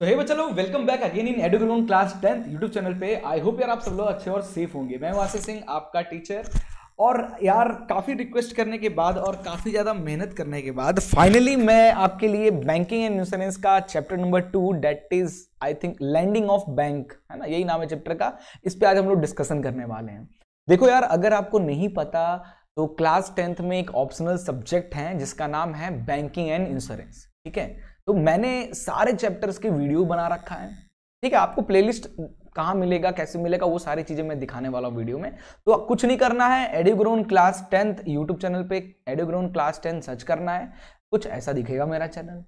तो हे बच्चा लोग welcome back again in Edugrown class tenth YouTube channel पे आई होप यार आप सब लोग अच्छे और सेफ होंगे मैं वासे सिंह आपका टीचर और यार काफ़ी रिक्वेस्ट करने के बाद और काफ़ी ज़्यादा मेहनत करने के बाद फाइनली मैं आपके लिए बैंकिंग एंड इंश्योरेंस का chapter number two that is I think lending of bank है ना यही नाम है चैप्टर का इस पर आज हम लोग डिस्कशन करने वाले हैं देखो यार अगर आपको नहीं पता तो क्लास टेंथ में एक ऑप्शनल सब्जेक्ट है जिसका नाम है बैंकिंग एंड इंश्योरेंस ठीक है तो मैंने सारे चैप्टर्स के वीडियो बना रखा है ठीक है आपको प्लेलिस्ट कहाँ मिलेगा कैसे मिलेगा वो सारी चीज़ें मैं दिखाने वाला हूँ वीडियो में तो कुछ नहीं करना है Edugrown class tenth YouTube channel पे एडियोग्रोन क्लास टेंथ सर्च करना है कुछ ऐसा दिखेगा मेरा चैनल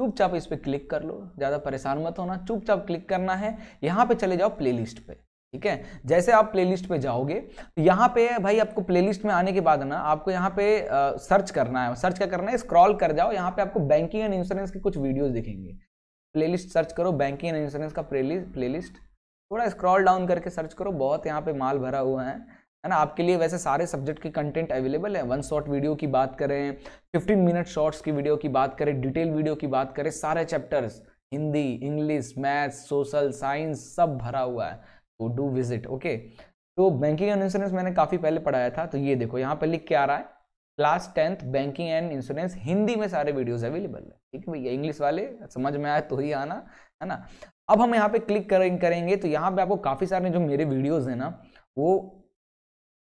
चुपचाप इस पर क्लिक कर लो ज़्यादा परेशान मत होना चुपचाप क्लिक करना है यहाँ पे चले जाओ प्ले पे ठीक है जैसे आप प्लेलिस्ट पे जाओगे तो यहाँ पे भाई आपको प्लेलिस्ट में आने के बाद ना आपको यहाँ पे आ, सर्च करना है सर्च क्या करना है स्क्रॉल कर जाओ यहाँ पे आपको बैंकिंग एंड इंश्योरेंस के कुछ वीडियोस दिखेंगे प्लेलिस्ट सर्च करो बैंकिंग एंड इंश्योरेंस का प्ले लिस्ट थोड़ा स्क्रॉल डाउन करके सर्च करो बहुत यहाँ पे माल भरा हुआ है है ना आपके लिए वैसे सारे सब्जेक्ट के कंटेंट अवेलेबल है वन शॉट वीडियो की बात करें फिफ्टीन मिनट शॉर्ट्स की वीडियो की बात करें डिटेल वीडियो की बात करें सारे chapters Hindi English maths social science सब भरा हुआ है डू विजिट ओके तो बैंकिंग एंड इंश्योरेंस मैंने काफ़ी पहले पढ़ाया था तो ये देखो यहाँ पर लिख के आ रहा है class tenth banking and insurance Hindi में सारे वीडियोज अवेलेबल है ठीक है भैया इंग्लिश वाले समझ में आए तो ही आना है ना अब हम यहाँ पे क्लिक करेंगे तो यहाँ पे आपको काफ़ी सारे जो मेरे वीडियोज हैं ना वो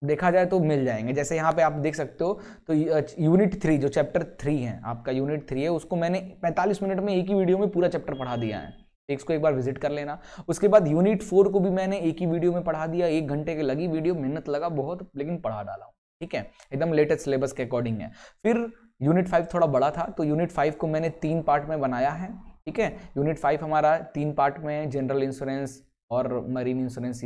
देखा जाए तो मिल जाएंगे जैसे यहाँ पे आप देख सकते हो तो यूनिट थ्री जो चैप्टर थ्री है आपका यूनिट थ्री है उसको मैंने पैंतालीस मिनट में एक ही वीडियो में पूरा चैप्टर पढ़ा दिया है एक को एक बार विजिट कर लेना उसके बाद यूनिट फोर को भी मैंने एक ही वीडियो में पढ़ा दिया एक घंटे के लगी वीडियो मेहनत लगा बहुत लेकिन पढ़ा डाला हूँ ठीक है एकदम लेटेस्ट सिलेबस के अकॉर्डिंग है फिर यूनिट फाइव थोड़ा बड़ा था तो यूनिट फाइव को मैंने तीन पार्ट में बनाया है ठीक है यूनिट फाइव हमारा तीन पार्ट में जनरल इंश्योरेंस और मरीन इंश्योरेंस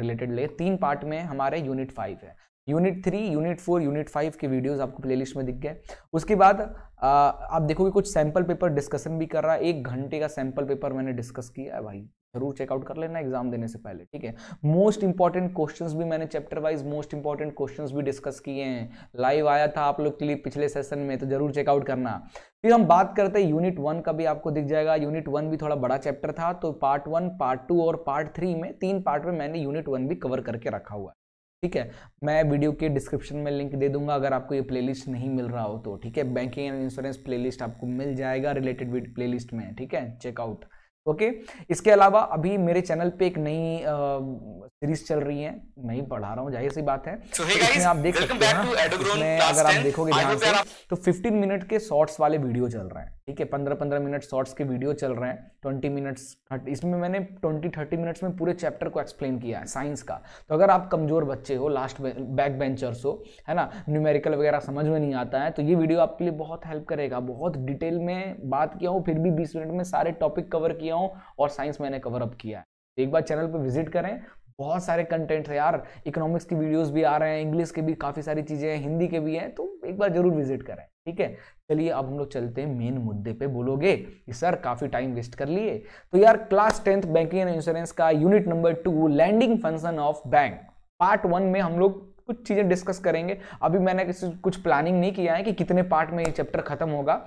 रिलेटेड ले तीन पार्ट में हमारे यूनिट फाइव है unit three unit four unit five के वीडियोस आपको प्लेलिस्ट में दिख गए उसके बाद आ, आप देखोगे कुछ सैंपल पेपर डिस्कशन भी कर रहा है एक घंटे का सैंपल पेपर मैंने डिस्कस किया है भाई जरूर चेकआउट कर लेना एग्जाम देने से पहले ठीक है मोस्ट इंपॉर्टेंट क्वेश्चन भी मैंने chapter wise most important question भी डिस्कस किए हैं लाइव आया था आप लोग के लिए पिछले सेशन में तो जरूर चेकआउट करना फिर हम बात करते हैं यूनिट वन का भी आपको दिख जाएगा यूनिट वन भी थोड़ा बड़ा चैप्टर था तो पार्ट वन पार्ट टू और पार्ट थ्री में तीन पार्ट में मैंने यूनिट वन भी कवर करके रखा हुआ है ठीक है मैं वीडियो के डिस्क्रिप्शन में लिंक दे दूंगा अगर आपको ये प्लेलिस्ट नहीं मिल रहा हो तो ठीक है बैंकिंग एंड इंश्योरेंस प्लेलिस्ट आपको मिल जाएगा रिलेटेड प्लेलिस्ट में ठीक है चेकआउट ओके इसके अलावा अभी मेरे चैनल पे एक नई सीरीज चल रही है मैं ही पढ़ा रहा हूँ जाहिर सी बात है so, hey तो guys, आप देख सकते हैं अगर आप देखोगे ध्यान से तो 15 मिनट के शॉर्ट्स वाले वीडियो चल रहे हैं ठीक है 15 15 मिनट शॉर्ट्स के वीडियो चल रहे हैं ट्वेंटी मिनट्स इसमें मैंने ट्वेंटी थर्टी मिनट्स में पूरे चैप्टर को एक्सप्लेन किया है साइंस का तो अगर आप कमज़ोर बच्चे हो लास्ट बैक बेंचर्स हो है ना न्यूमेरिकल वगैरह समझ में नहीं आता है तो ये वीडियो आपके लिए बहुत हेल्प करेगा बहुत डिटेल में बात किया हूँ फिर भी बीस मिनट में सारे टॉपिक कवर किया हूँ और साइंस मैंने कवर अप किया है एक बार चैनल पर विजिट करें बहुत सारे कंटेंट है यार इकोनॉमिक्स की वीडियोस भी आ रहे हैं इंग्लिश के भी काफ़ी सारी चीज़ें हैं हिंदी के भी हैं तो एक बार जरूर विजिट करें ठीक है चलिए अब हम लोग चलते हैं मेन मुद्दे पे बोलोगे कि सर काफ़ी टाइम वेस्ट कर लिए तो यार class tenth banking and insurance का unit number two lending function of bank part one में हम लोग कुछ चीज़ें डिस्कस करेंगे अभी मैंने कुछ प्लानिंग नहीं किया है कि कितने पार्ट में ये चैप्टर खत्म होगा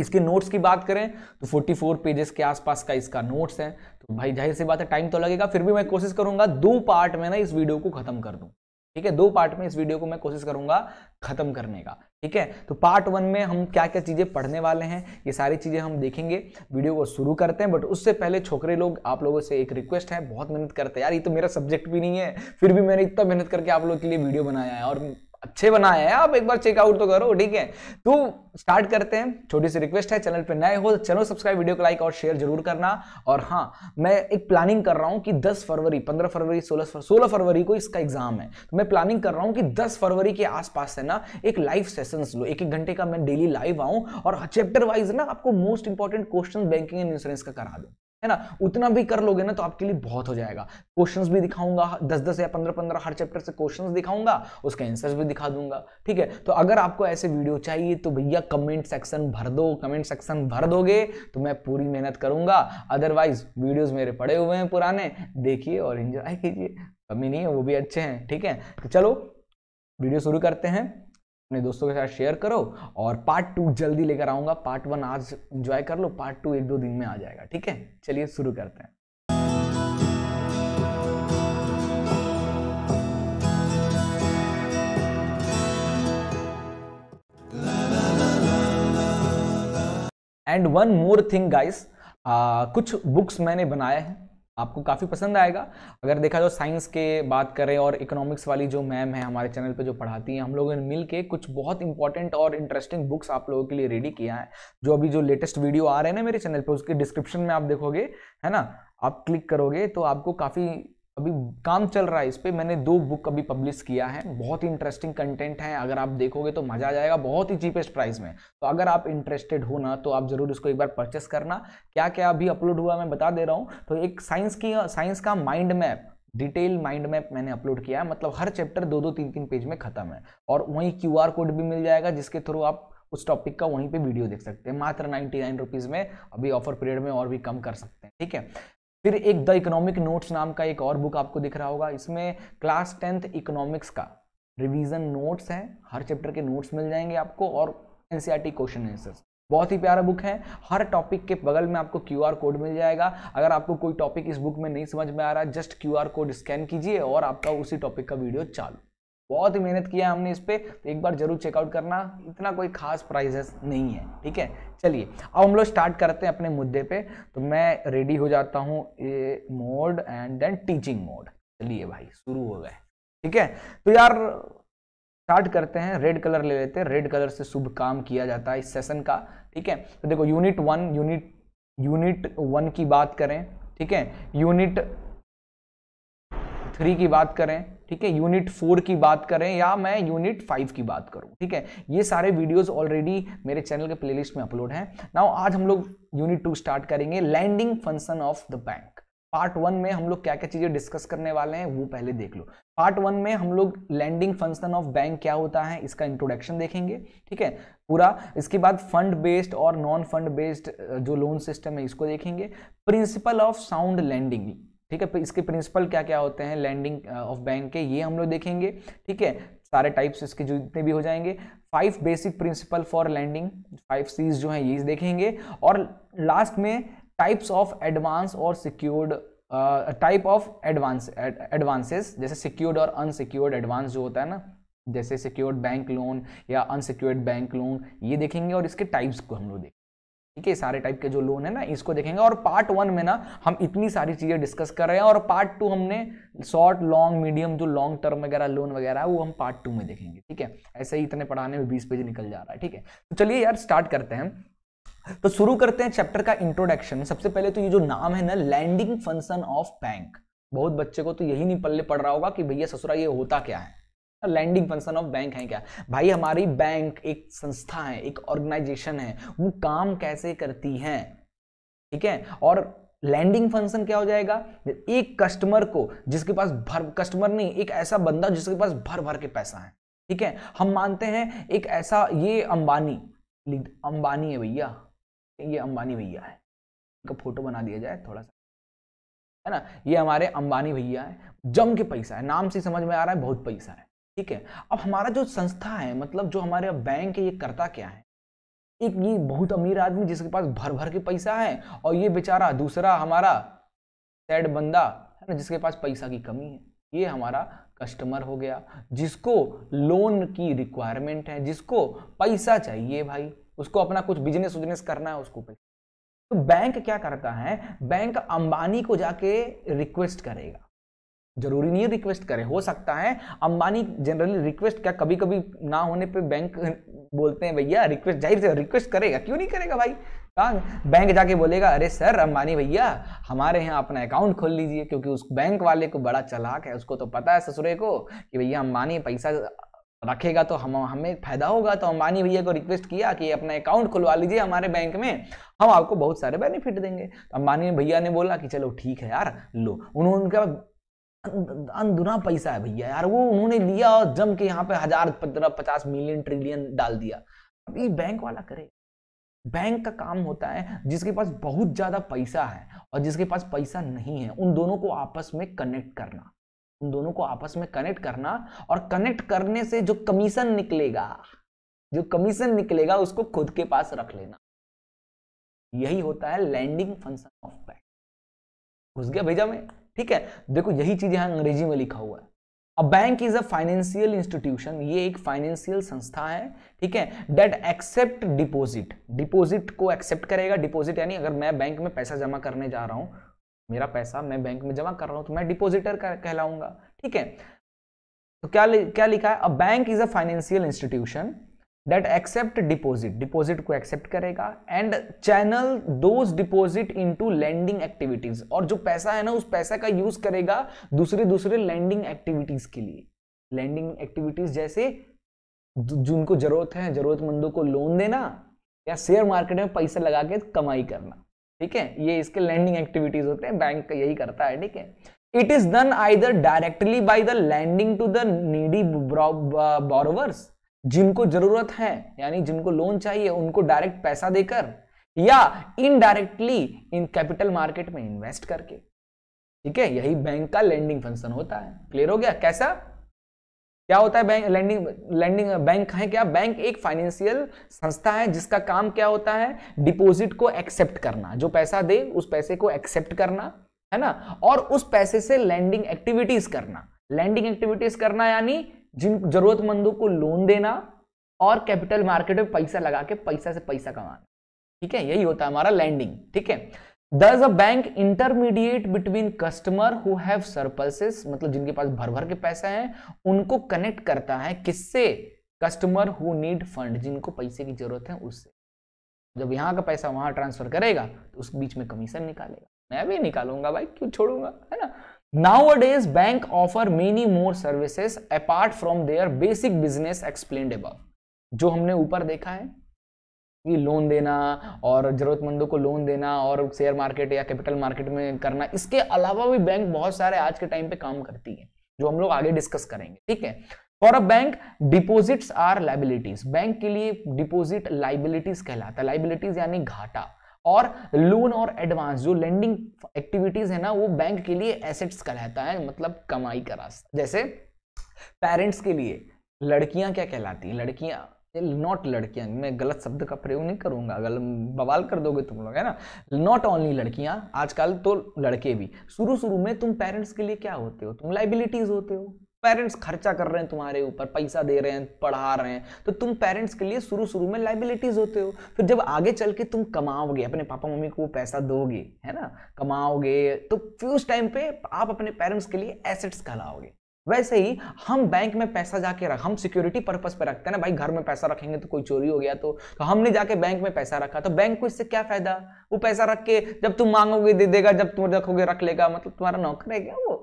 इसके नोट्स की बात करें तो 44 पेजेस के आसपास का इसका नोट्स है तो भाई जाहिर सी बात है टाइम तो लगेगा फिर भी मैं कोशिश करूंगा दो पार्ट में ना इस वीडियो को खत्म कर दूं ठीक है दो पार्ट में इस वीडियो को मैं कोशिश करूंगा खत्म करने का ठीक है तो पार्ट वन में हम क्या क्या चीज़ें पढ़ने वाले हैं ये सारी चीज़ें हम देखेंगे वीडियो को शुरू करते हैं बट उससे पहले छोकरे लोग आप लोगों से एक रिक्वेस्ट है बहुत मेहनत करते हैं यार ये तो मेरा सब्जेक्ट भी नहीं है फिर भी मैंने इतना मेहनत करके आप लोग के लिए वीडियो बनाया है और अच्छे बनाए हैं आप एक बार चेकआउट तो करो ठीक है तो स्टार्ट करते हैं छोटी सी रिक्वेस्ट है चैनल पे नए हो चैनल सब्सक्राइब वीडियो को लाइक और शेयर जरूर करना और हाँ मैं एक प्लानिंग कर रहा हूँ कि 10 फरवरी 15 फरवरी 16 सोलह फरवरी को इसका एग्जाम है तो मैं प्लानिंग कर रहा हूँ कि 10 फरवरी के आसपास से ना एक लाइव सेशन लो एक एक घंटे का मैं डेली लाइव आऊँ और चैप्टर वाइज ना आपको most important question banking and insurance का करा दूँ है ना उतना भी कर लोगे ना तो आपके लिए बहुत हो जाएगा क्वेश्चंस भी दिखाऊंगा दस दस या पंद्रह पंद्रह हर चैप्टर से क्वेश्चंस दिखाऊंगा उसके आंसर्स भी दिखा दूंगा ठीक है तो अगर आपको ऐसे वीडियो चाहिए तो भैया कमेंट सेक्शन भर दो कमेंट सेक्शन भर दोगे तो मैं पूरी मेहनत करूंगा अदरवाइज वीडियोज मेरे पड़े हुए हैं पुराने देखिए और इंजॉय कीजिए कमी नहीं है वो भी अच्छे हैं ठीक है तो चलो वीडियो शुरू करते हैं अपने दोस्तों के साथ शेयर करो और पार्ट टू जल्दी लेकर आऊंगा पार्ट वन आज इंजॉय कर लो पार्ट टू एक दो दिन में आ जाएगा ठीक है चलिए शुरू करते हैं and one more thing guys कुछ बुक्स मैंने बनाए हैं आपको काफ़ी पसंद आएगा अगर देखा जाए तो साइंस के बात करें और इकोनॉमिक्स वाली जो मैम है हमारे चैनल पे जो पढ़ाती हैं हम लोगों ने मिल कुछ बहुत इंपॉर्टेंट और इंटरेस्टिंग बुक्स आप लोगों के लिए रेडी किया है जो अभी जो लेटेस्ट वीडियो आ रहे हैं ना मेरे चैनल पर उसके डिस्क्रिप्शन में आप देखोगे है ना आप क्लिक करोगे तो आपको काफ़ी अभी काम चल रहा है इस पर मैंने दो बुक अभी पब्लिश किया है बहुत ही इंटरेस्टिंग कंटेंट है अगर आप देखोगे तो मज़ा आ जाएगा बहुत ही चीपेस्ट प्राइस में तो अगर आप इंटरेस्टेड हो ना तो आप ज़रूर इसको एक बार परचेस करना क्या क्या अभी अपलोड हुआ मैं बता दे रहा हूँ तो एक साइंस की साइंस का mind map detail mind map मैंने अपलोड किया है मतलब हर चैप्टर दो दो तीन तीन पेज में खत्म है और वहीं क्यू कोड भी मिल जाएगा जिसके थ्रू आप उस टॉपिक का वहीं पे वीडियो देख सकते हैं मात्र नाइन्टी नाइन रुपीज़ में अभी ऑफर पीरियड में और भी कम कर सकते हैं ठीक है फिर एक द इकोनॉमिक नोट्स नाम का एक और बुक आपको दिख रहा होगा इसमें क्लास टेंथ इकोनॉमिक्स का रिवीजन नोट्स है हर चैप्टर के नोट्स मिल जाएंगे आपको और एनसीईआरटी क्वेश्चन आंसर्स बहुत ही प्यारा बुक है हर टॉपिक के बगल में आपको क्यू आर कोड मिल जाएगा अगर आपको कोई टॉपिक इस बुक में नहीं समझ में आ रहा just Q R code scan कीजिए और आपका उसी टॉपिक का वीडियो चालू बहुत ही मेहनत किया हमने इस पर तो एक बार जरूर चेकआउट करना इतना कोई खास प्राइजेस नहीं है ठीक है चलिए अब हम लोग स्टार्ट करते हैं अपने मुद्दे पे तो मैं रेडी हो जाता हूँ A mode and then teaching mode चलिए भाई शुरू हो गए ठीक है तो यार स्टार्ट करते हैं रेड कलर ले लेते हैं रेड कलर से शुभ काम किया जाता है इस सेशन का ठीक है तो देखो unit one unit unit one की बात करें ठीक है यूनिट थ्री की बात करें ठीक है यूनिट फोर की बात करें या मैं यूनिट फाइव की बात करूं ठीक है ये सारे वीडियोस ऑलरेडी मेरे चैनल के प्लेलिस्ट में अपलोड हैं नाउ आज हम लोग यूनिट टू स्टार्ट करेंगे lending function of the bank part one में हम लोग क्या क्या चीज़ें डिस्कस करने वाले हैं वो पहले देख लो पार्ट वन में हम लोग लैंडिंग फंक्शन ऑफ बैंक क्या होता है इसका इंट्रोडक्शन देखेंगे ठीक है पूरा इसके बाद फंड बेस्ड और नॉन फंड बेस्ड जो लोन सिस्टम है इसको देखेंगे प्रिंसिपल ऑफ साउंड लैंडिंग ठीक है इसके प्रिंसिपल क्या क्या होते हैं लैंडिंग ऑफ बैंक के ये हम लोग देखेंगे ठीक है सारे टाइप्स इसके जितने भी हो जाएंगे five basic principle for lending five Cs जो है ये देखेंगे और लास्ट में टाइप्स ऑफ एडवांस और secured type of advance advances जैसे सिक्योर्ड और अनसिक्योर्ड एडवांस जो होता है ना जैसे सिक्योर्ड बैंक लोन या अनसिक्योर्ड बैंक लोन ये देखेंगे और इसके टाइप्स को हम लोग देखेंगे ठीक है सारे टाइप के जो लोन है ना इसको देखेंगे और पार्ट वन में ना हम इतनी सारी चीज़ें डिस्कस कर रहे हैं और पार्ट टू हमने शॉर्ट लॉन्ग मीडियम जो लॉन्ग टर्म वगैरह लोन वगैरह वो हम पार्ट टू में देखेंगे ठीक है ऐसे ही इतने पढ़ाने में बीस पेज निकल जा रहा है ठीक है तो चलिए यार स्टार्ट करते हैं तो शुरू करते हैं चैप्टर का इंट्रोडक्शन सबसे पहले तो ये जो नाम है ना लैंडिंग फंक्शन ऑफ बैंक बहुत बच्चे को तो यही नहीं पल्ले पड़ रहा होगा कि भैया ससुरा ये होता क्या है लैंडिंग फंक्शन ऑफ बैंक है क्या भाई हमारी बैंक एक संस्था है एक ऑर्गेनाइजेशन है वो काम कैसे करती है ठीक है और लैंडिंग फंक्शन क्या हो जाएगा एक कस्टमर को जिसके पास भर कस्टमर नहीं एक ऐसा बंदा जिसके पास भर भर के पैसा है ठीक है हम मानते हैं एक ऐसा ये अंबानी अंबानी है भैया ये अंबानी भैया है इनका फोटो बना दिया जाए थोड़ा सा है ना ये हमारे अंबानी भैया है जम के पैसा है नाम से समझ में आ रहा है बहुत पैसा है ठीक है अब हमारा जो संस्था है मतलब जो हमारे बैंक है ये करता क्या है एक ये बहुत अमीर आदमी जिसके पास भर भर के पैसा है और ये बेचारा दूसरा हमारा सैड बंदा है ना जिसके पास पैसा की कमी है ये हमारा कस्टमर हो गया जिसको लोन की रिक्वायरमेंट है जिसको पैसा चाहिए भाई उसको अपना कुछ बिजनेस उजनेस करना है उसको पैसा तो बैंक क्या करता है बैंक अंबानी को जाके रिक्वेस्ट करेगा जरूरी नहीं है रिक्वेस्ट करें हो सकता है अंबानी जनरली रिक्वेस्ट क्या कभी कभी ना होने पे बैंक बोलते हैं भैया रिक्वेस्ट जाहिर से रिक्वेस्ट करेगा क्यों नहीं करेगा भाई बैंक जाके बोलेगा अरे सर अंबानी भैया हमारे यहाँ अपना अकाउंट खोल लीजिए क्योंकि उस बैंक वाले को बड़ा चलाक है उसको तो पता है ससुरे को कि भैया अंबानी पैसा रखेगा तो हम हमें फायदा होगा तो अंबानी भैया को रिक्वेस्ट किया कि अपना अकाउंट खुलवा लीजिए हमारे बैंक में हम आपको बहुत सारे बेनिफिट देंगे तो अंबानी भैया ने बोला कि चलो ठीक है यार लो उन्होंने उनका अनदुना पैसा है भैया यार वो उन्होंने लिया और जम के यहाँ पे हजार पंद्रह पचास मिलियन ट्रिलियन डाल दिया अब ये बैंक वाला करे बैंक का काम होता है जिसके पास बहुत ज्यादा पैसा है और जिसके पास पैसा नहीं है उन दोनों को आपस में कनेक्ट करना उन दोनों को आपस में कनेक्ट करना और कनेक्ट करने से जो कमीशन निकलेगा जो कमीशन निकलेगा उसको खुद के पास रख लेना यही होता है लैंडिंग फंक्शन ऑफ बैंक घुस गया भेजा मैं ठीक है देखो यही चीज यहां अंग्रेजी में लिखा हुआ है a bank is a financial institution ये एक फाइनेंशियल संस्था है ठीक है डेट एक्सेप्ट डिपोजिट डिपोजिट को एक्सेप्ट करेगा डिपोजिट यानी अगर मैं बैंक में पैसा जमा करने जा रहा हूं मेरा पैसा मैं बैंक में जमा कर रहा हूं तो मैं डिपोजिटर कहलाऊंगा ठीक है तो क्या क्या लिखा है a bank is a financial institution that accept deposit deposit को एक्सेप्ट करेगा and channel those deposit to lending activities और जो पैसा है ना उस पैसा का यूज करेगा दूसरे दूसरे लैंडिंग एक्टिविटीज के लिए लैंडिंग एक्टिविटीज जैसे जिनको जरूरत है जरूरतमंदों को लोन देना या शेयर मार्केट में पैसा लगा के कमाई करना ठीक है ये इसके लैंडिंग एक्टिविटीज होते हैं बैंक का यही करता है ठीक है is done either directly by the lending to the needy borrowers जिनको जरूरत है यानी जिनको लोन चाहिए उनको डायरेक्ट पैसा देकर या इनडायरेक्टली इन कैपिटल मार्केट में इन्वेस्ट करके ठीक है यही बैंक का लैंडिंग फंक्शन होता है क्लियर हो गया कैसा क्या होता है बैंक लैंडिंग लैंडिंग बैंक है क्या बैंक एक फाइनेंशियल संस्था है जिसका काम क्या होता है डिपॉजिट को एक्सेप्ट करना जो पैसा दे उस पैसे को एक्सेप्ट करना है ना और उस पैसे से लैंडिंग एक्टिविटीज करना लैंडिंग एक्टिविटीज करना यानी जिन जरूरतमंदों को लोन देना और कैपिटल मार्केट में पैसा लगा के पैसा से पैसा कमाना ठीक है यही होता है हमारा लैंडिंग ठीक है thus a bank intermediate between customer who have surpluses मतलब जिनके पास भर भर के पैसे हैं उनको कनेक्ट करता है किससे कस्टमर हु नीड फंड जिनको पैसे की जरूरत है उससे जब यहाँ का पैसा वहां ट्रांसफर करेगा तो उस बीच में कमीशन निकालेगा मैं भी निकालूंगा भाई क्यों छोड़ूंगा है ना Nowadays, bank offer many more services apart from their basic business explained above. जो हमने ऊपर देखा है कि लोन देना और जरूरतमंदों को लोन देना और शेयर मार्केट या कैपिटल मार्केट में करना इसके अलावा भी बैंक बहुत सारे आज के टाइम पे काम करती है जो हम लोग आगे डिस्कस करेंगे ठीक है for a bank deposits are liabilities bank के लिए डिपोजिट लाइबिलिटीज कहलाता है लाइबिलिटीज यानी घाटा और लोन और एडवांस जो लेंडिंग एक्टिविटीज है ना वो बैंक के लिए एसेट्स कहलाता है मतलब कमाई का रास्ता जैसे पेरेंट्स के लिए लड़कियां क्या कहलाती हैं लड़कियां नॉट लड़कियां मैं गलत शब्द का प्रयोग नहीं करूंगा अगर बवाल कर दोगे तुम लोग है ना नॉट ओनली लड़कियां आजकल तो लड़के भी शुरू शुरू में तुम पेरेंट्स के लिए क्या होते हो तुम लाइबिलिटीज होते हो पेरेंट्स खर्चा कर रहे हैं तुम्हारे ऊपर पैसा दे रहे हैं पढ़ा रहे हैं तो तुम पेरेंट्स के लिए शुरू शुरू में लाइबिलिटीज होते हो फिर जब आगे चल के तुम कमाओगे अपने पापा मम्मी को वो पैसा दोगे है ना कमाओगे तो फिर उस टाइम पे आप अपने पेरेंट्स के लिए एसेट्स कहलाओगे वैसे ही हम बैंक में पैसा जाके रख हम सिक्योरिटी पर्पज पे रखते हैं ना भाई घर में पैसा रखेंगे तो कोई चोरी हो गया तो, तो हमने जाके बैंक में पैसा रखा तो बैंक को इससे क्या फायदा वो पैसा रख के जब तुम मांगोगे दे देगा जब तुम रखोगे रख लेगा मतलब तुम्हारा नौकर है क्या वो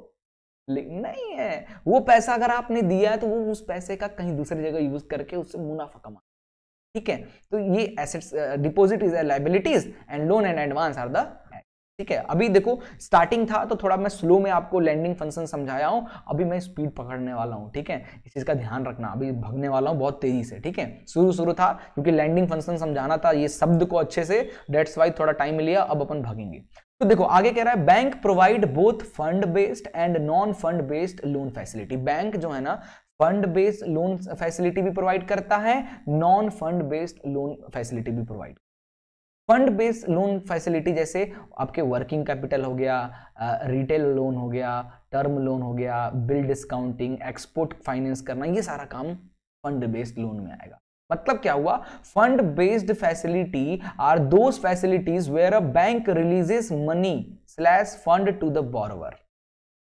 लेकिन नहीं है वो पैसा अगर आपने दिया है तो वो उस पैसे का कहीं दूसरी जगह यूज करके उससे मुनाफा कमा ठीक है तो ये assets deposit is liabilities and loan and advance are the ठीक है अभी देखो स्टार्टिंग था तो थोड़ा मैं स्लो में आपको लैंडिंग फंक्शन समझाया हूँ अभी मैं स्पीड पकड़ने वाला हूँ ठीक है इस चीज़ का ध्यान रखना अभी भगने वाला हूँ बहुत तेजी से ठीक है शुरू शुरू था क्योंकि लैंडिंग फंक्शन समझाना था ये शब्द को अच्छे से डेट्स वाइज थोड़ा टाइम लिया अब अपन भगेंगे तो देखो आगे कह रहा है bank provide both fund based and non fund based loan facility bank जो है ना फंड बेस्ड लोन फैसिलिटी भी प्रोवाइड करता है non fund based loan facility भी provide fund based loan facility जैसे आपके वर्किंग कैपिटल हो गया रिटेल लोन हो गया टर्म लोन हो गया बिल डिस्काउंटिंग एक्सपोर्ट फाइनेंस करना ये सारा काम फंड बेस्ड लोन में आएगा मतलब क्या हुआ fund based facility are those facilities where a bank releases money slash fund to the borrower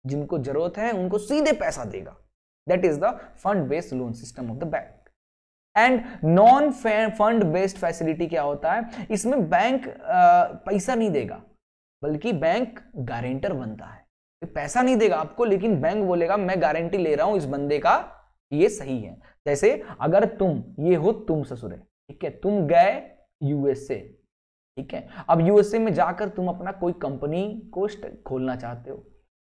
जिनको जरूरत है उनको सीधे पैसा देगा that is the fund based loan system of the bank and non fund based facility क्या होता है इसमें बैंक पैसा नहीं देगा बल्कि बैंक गारंटर बनता है पैसा नहीं देगा आपको लेकिन बैंक बोलेगा मैं गारंटी ले रहा हूं इस बंदे का ये सही है जैसे अगर तुम ये हो तुम ससुरे ठीक है तुम गए यूएसए ठीक है अब यूएसए में जाकर तुम अपना कोई कंपनी को खोलना चाहते हो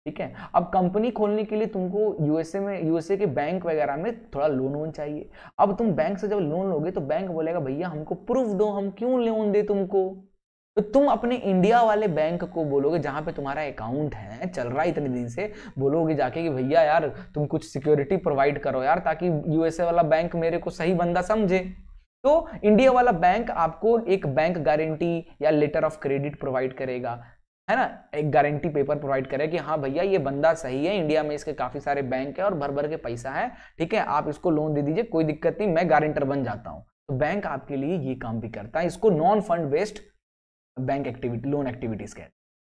ठीक है अब कंपनी खोलने के लिए तुमको यूएसए में यूएसए के बैंक वगैरह में थोड़ा लोन वोन चाहिए अब तुम बैंक से जब लोन लोगे तो बैंक बोलेगा भैया हमको प्रूफ दो हम क्यों लोन दे तुमको तो तुम अपने इंडिया वाले बैंक को बोलोगे जहाँ पे तुम्हारा अकाउंट है चल रहा है इतने दिन से बोलोगे जाके कि भैया यार तुम कुछ सिक्योरिटी प्रोवाइड करो यार ताकि यूएसए वाला बैंक मेरे को सही बंदा समझे तो इंडिया वाला बैंक आपको एक बैंक गारंटी या लेटर ऑफ क्रेडिट प्रोवाइड करेगा है ना एक गारंटी पेपर प्रोवाइड करेगा कि हाँ भैया ये बंदा सही है इंडिया में इसके काफ़ी सारे बैंक है और भर भर के पैसा है ठीक है आप इसको लोन दे दीजिए कोई दिक्कत नहीं मैं गारंटर बन जाता हूँ तो बैंक आपके लिए ये काम भी करता है इसको non fund based bank activity loan activities कहते हैं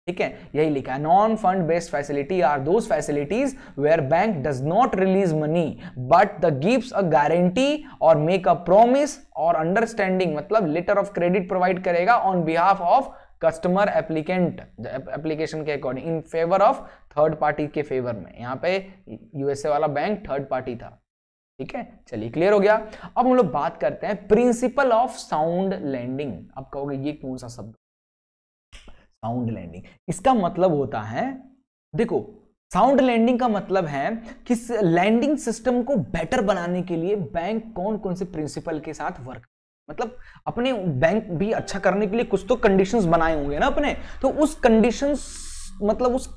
ठीक है यही लिखा है non fund based facility are those facilities where bank does not release money but the gives a guarantee और मेक अ प्रोमिस और अंडरस्टैंडिंग मतलब लेटर ऑफ क्रेडिट प्रोवाइड करेगा on behalf of customer applicant application के according in favour of third party के favour में यहाँ पे USA वाला बैंक थर्ड पार्टी था ठीक है चलिए क्लियर हो गया अब हम लोग बात करते हैं प्रिंसिपल ऑफ साउंड लैंडिंग आप कहोगे ये कौन सा शब्द साउंड लैंडिंग इसका मतलब होता है देखो साउंड लैंडिंग का मतलब है कि लैंडिंग सिस्टम को बेटर बनाने के लिए बैंक कौन कौन से प्रिंसिपल के साथ वर्क मतलब अपने बैंक भी अच्छा करने के लिए कुछ तो कंडीशंस बनाए होंगे ना अपने तो उस कंडीशंस मतलब उस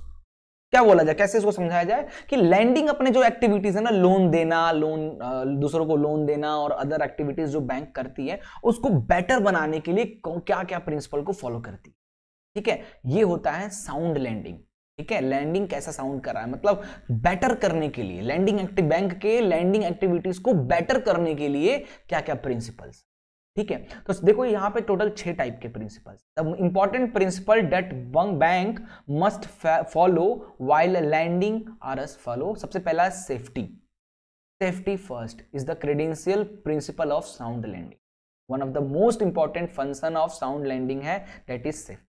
क्या बोला जाए कैसे इसको समझाया जाए कि लैंडिंग अपने जो एक्टिविटीज है ना लोन देना लोन दूसरों को लोन देना और अदर एक्टिविटीज जो बैंक करती है उसको बेटर बनाने के लिए क्या क्या प्रिंसिपल को फॉलो करती है ठीक है ये होता है साउंड लैंडिंग ठीक है लैंडिंग कैसा साउंड कर रहा है मतलब बेटर करने के लिए लैंडिंग एक्टिव बैंक के लैंडिंग एक्टिविटीज को बेटर करने के लिए क्या क्या प्रिंसिपल्स ठीक है तो देखो यहाँ पे टोटल छह टाइप के principles important principle that bank must follow while lending are as follow सबसे पहला safety safety first is the credential principle of sound lending one of the most important function of sound lending है that is safety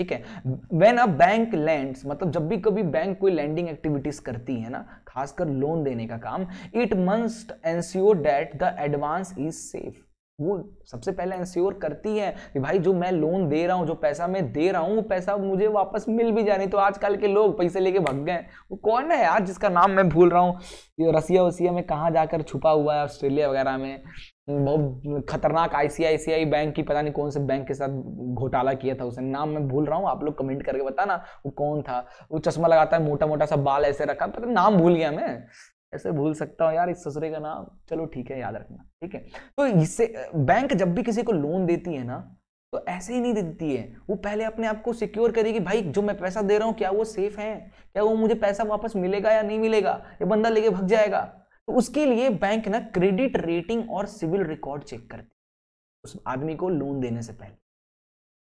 ठीक है when a bank lands मतलब जब भी कभी bank कोई लैंडिंग एक्टिविटीज करती है ना खासकर लोन देने का काम it must ensure that the advance is safe वो सबसे पहले इंश्योर करती है कि भाई जो मैं लोन दे रहा हूँ जो पैसा मैं दे रहा हूँ पैसा मुझे वापस मिल भी जाए नहीं तो आजकल के लोग पैसे लेके भग गए वो कौन है आज जिसका नाम मैं भूल रहा हूँ ये रसिया वसिया में कहाँ जाकर छुपा हुआ है ऑस्ट्रेलिया वगैरह में बहुत खतरनाक आईसीआईसीआई बैंक की पता नहीं कौन से बैंक के साथ घोटाला किया था उसने नाम मैं भूल रहा हूँ आप लोग कमेंट करके बताना वो कौन था वो चश्मा लगाता है मोटा मोटा सा बाल ऐसे रखा पता नाम भूल गया मैं ऐसे भूल सकता हूँ यार इस ससुरे का नाम चलो ठीक है याद रखना ठीक है तो इससे बैंक जब भी किसी को लोन देती है ना तो ऐसे ही नहीं देती है वो पहले अपने आप को सिक्योर करेगी भाई जो मैं पैसा दे रहा हूँ क्या वो सेफ है क्या वो मुझे पैसा वापस मिलेगा या नहीं मिलेगा ये बंदा लेके भग जाएगा तो उसके लिए बैंक ना क्रेडिट रेटिंग और सिविल रिकॉर्ड चेक करती उस आदमी को लोन देने से पहले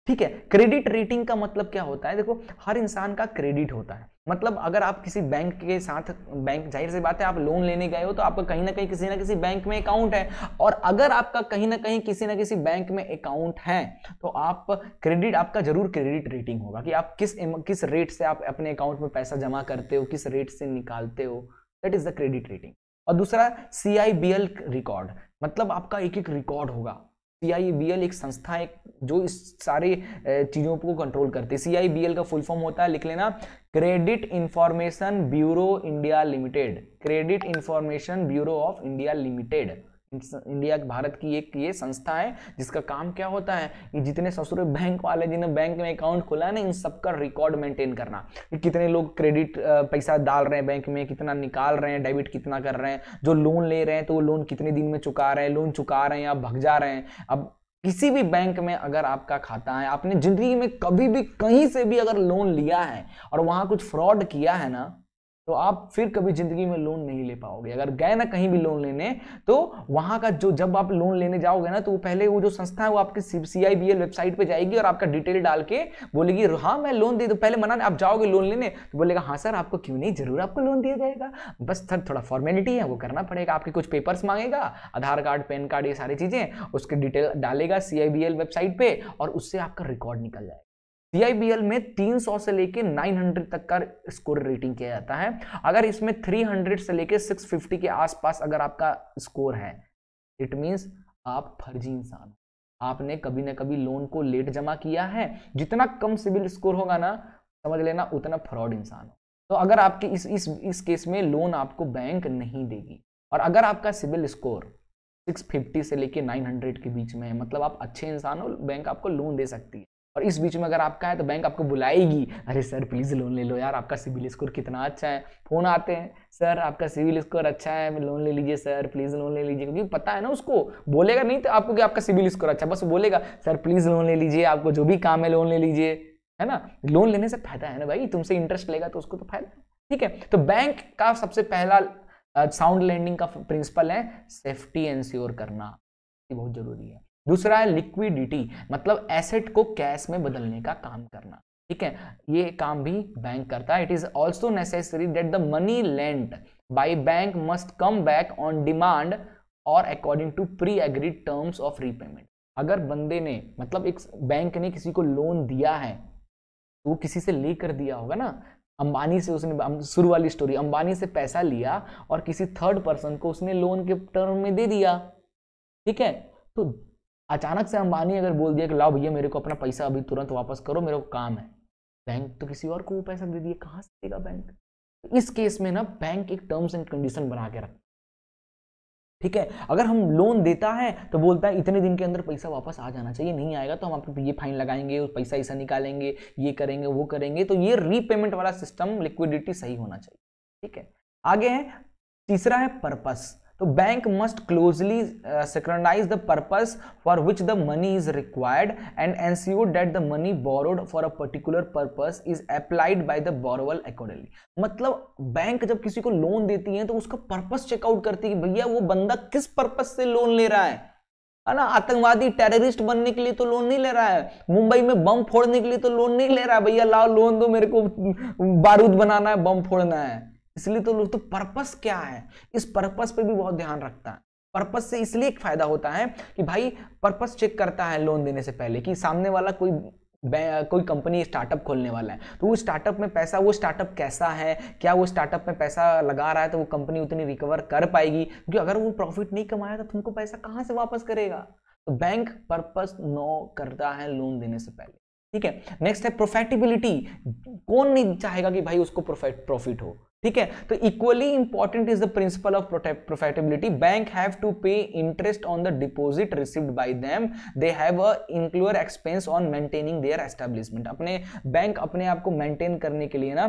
ठीक है क्रेडिट रेटिंग का मतलब क्या होता है देखो हर इंसान का क्रेडिट होता है मतलब अगर आप किसी बैंक के साथ बैंक जाहिर सी बात है आप लोन लेने गए हो तो आपका कहीं ना कहीं किसी ना किसी बैंक में अकाउंट है और अगर आपका कहीं ना कहीं किसी ना किसी बैंक में अकाउंट है तो आप क्रेडिट आपका जरूर क्रेडिट रेटिंग होगा कि आप किस किस रेट से आप अपने अकाउंट में पैसा जमा करते हो किस रेट से निकालते हो that is the credit rating और दूसरा सी रिकॉर्ड मतलब आपका एक एक रिकॉर्ड होगा सी आई बी एल एक संस्था है जो इस सारे चीज़ों को कंट्रोल करती है सी आई बी एल का फुल फॉर्म होता है लिख लेना credit information bureau India limited credit information bureau of India limited India भारत की एक ये संस्था है जिसका काम क्या होता है कि जितने ससुर बैंक वाले जिन्हें बैंक में अकाउंट खोला है ना इन सबका रिकॉर्ड मेंटेन करना कि कितने लोग क्रेडिट पैसा डाल रहे हैं बैंक में कितना निकाल रहे हैं डेबिट कितना कर रहे हैं जो लोन ले रहे हैं तो वो लोन कितने दिन में चुका रहे हैं लोन चुका रहे हैं या भग जा रहे हैं अब किसी भी बैंक में अगर आपका खाता है आपने जिंदगी में कभी भी कहीं से भी अगर लोन लिया है और वहां कुछ फ्रॉड किया है ना तो आप फिर कभी जिंदगी में लोन नहीं ले पाओगे अगर गए ना कहीं भी लोन लेने तो वहां का जो जब आप लोन लेने जाओगे ना तो वो पहले वो जो संस्था है वो आपकी C I B L website पे जाएगी और आपका डिटेल डाल के बोलेगी हाँ मैं लोन दे दो पहले मना आप जाओगे लोन लेने तो बोलेगा हाँ सर आपको क्यों नहीं जरूर आपको लोन दिया जाएगा बस सर थोड़ा फॉर्मेलिटी है वो करना पड़ेगा आपके कुछ पेपर्स मांगेगा आधार कार्ड पैन कार्ड ये सारी चीजें उसके डिटेल डालेगा C I B L website पर और उससे आपका रिकॉर्ड निकल जाएगा पीआईबीएल में 300 से लेके 900 तक का स्कोर रेटिंग किया जाता है अगर इसमें 300 से लेके 650 के आसपास अगर आपका स्कोर है इट मीन्स आप फर्जी इंसान हो आपने कभी ना कभी लोन को लेट जमा किया है जितना कम सिविल स्कोर होगा ना समझ लेना उतना फ्रॉड इंसान हो तो अगर आपके इस इस इस केस में लोन आपको बैंक नहीं देगी और अगर आपका सिविल स्कोर 650 से लेके 900 के बीच में है मतलब आप अच्छे इंसान हो बैंक आपको लोन दे सकती है और इस बीच में अगर आपका है तो बैंक आपको बुलाएगी अरे सर प्लीज़ लोन ले लो यार आपका सिविल स्कोर कितना अच्छा है फ़ोन आते हैं सर आपका सिविल स्कोर अच्छा है लोन ले लीजिए सर प्लीज़ लोन ले लीजिए क्योंकि पता है ना उसको बोलेगा नहीं तो आपको कि आपका सिविल स्कोर अच्छा बस बोलेगा सर प्लीज़ लोन ले लीजिए आपको जो भी काम है लोन ले लीजिए है ना लोन लेने से फायदा है ना भाई तुमसे इंटरेस्ट लेगा तो उसको तो फायदा ठीक है तो बैंक का सबसे पहला साउंड लैंडिंग का प्रिंसिपल है सेफ्टी एंश्योर करना ये बहुत ज़रूरी है दूसरा है लिक्विडिटी मतलब एसेट को कैश में बदलने का काम करना ठीक है ये काम भी बैंक करता है it is also necessary that the money lent by bank must come back on demand और according to pre agreed terms of repayment अगर बंदे ने मतलब एक बैंक ने किसी को लोन दिया है तो वो किसी से लेकर दिया होगा ना अंबानी से उसने शुरू वाली स्टोरी अंबानी से पैसा लिया और किसी थर्ड पर्सन को उसने लोन के टर्म में दे दिया ठीक है तो अचानक से अंबानी अगर बोल दिया कि लाओ भैया मेरे को अपना पैसा अभी तुरंत वापस करो मेरे को काम है बैंक तो किसी और को वो पैसा दे दिए कहाँ से देगा बैंक इस केस में ना बैंक एक टर्म्स एंड कंडीशन बना के रखता ठीक है अगर हम लोन देता है तो बोलता है इतने दिन के अंदर पैसा वापस आ जाना चाहिए नहीं आएगा तो हम आपको ये फाइन लगाएंगे उस पैसा ऐसा निकालेंगे ये करेंगे वो करेंगे तो ये रीपेमेंट वाला सिस्टम लिक्विडिटी सही होना चाहिए ठीक है आगे है तीसरा है पर्पस तो bank must closely synchronise the purpose for which the money is required and ensure that the money borrowed for a particular purpose is applied by the borrower accordingly मतलब बैंक जब किसी को लोन देती है तो उसका purpose checkout करती है भैया वो बंदा किस पर्पज से लोन ले रहा है है ना आतंकवादी टेररिस्ट बनने के लिए तो लोन नहीं ले रहा है मुंबई में बम फोड़ने के लिए तो लोन नहीं ले रहा है भैया लाओ लोन दो मेरे को बारूद बनाना है बम फोड़ना है इसलिए तो लोग तो पर्पस क्या है इस पर्पस पे भी बहुत ध्यान रखता है पर्पस से इसलिए एक फायदा होता है कि भाई पर्पस चेक करता है लोन देने से पहले कि सामने वाला कोई कोई कंपनी स्टार्टअप खोलने वाला है तो वो स्टार्टअप में पैसा वो स्टार्टअप कैसा है क्या वो स्टार्टअप में पैसा लगा रहा है तो वो कंपनी उतनी रिकवर कर पाएगी क्योंकि अगर वो प्रॉफिट नहीं कमाया तो तुमको पैसा कहाँ से वापस करेगा तो बैंक पर्पस नो करता है लोन देने से पहले ठीक है नेक्स्ट है प्रोफेटिबिलिटी कौन नहीं चाहेगा कि भाई उसको प्रोफिट प्रॉफिट हो ठीक है तो equally important is the principle of profitability bank have to pay interest on the deposit received by them they have a incur expense on maintaining their establishment अपने बैंक अपने आप को मेंटेन करने के लिए ना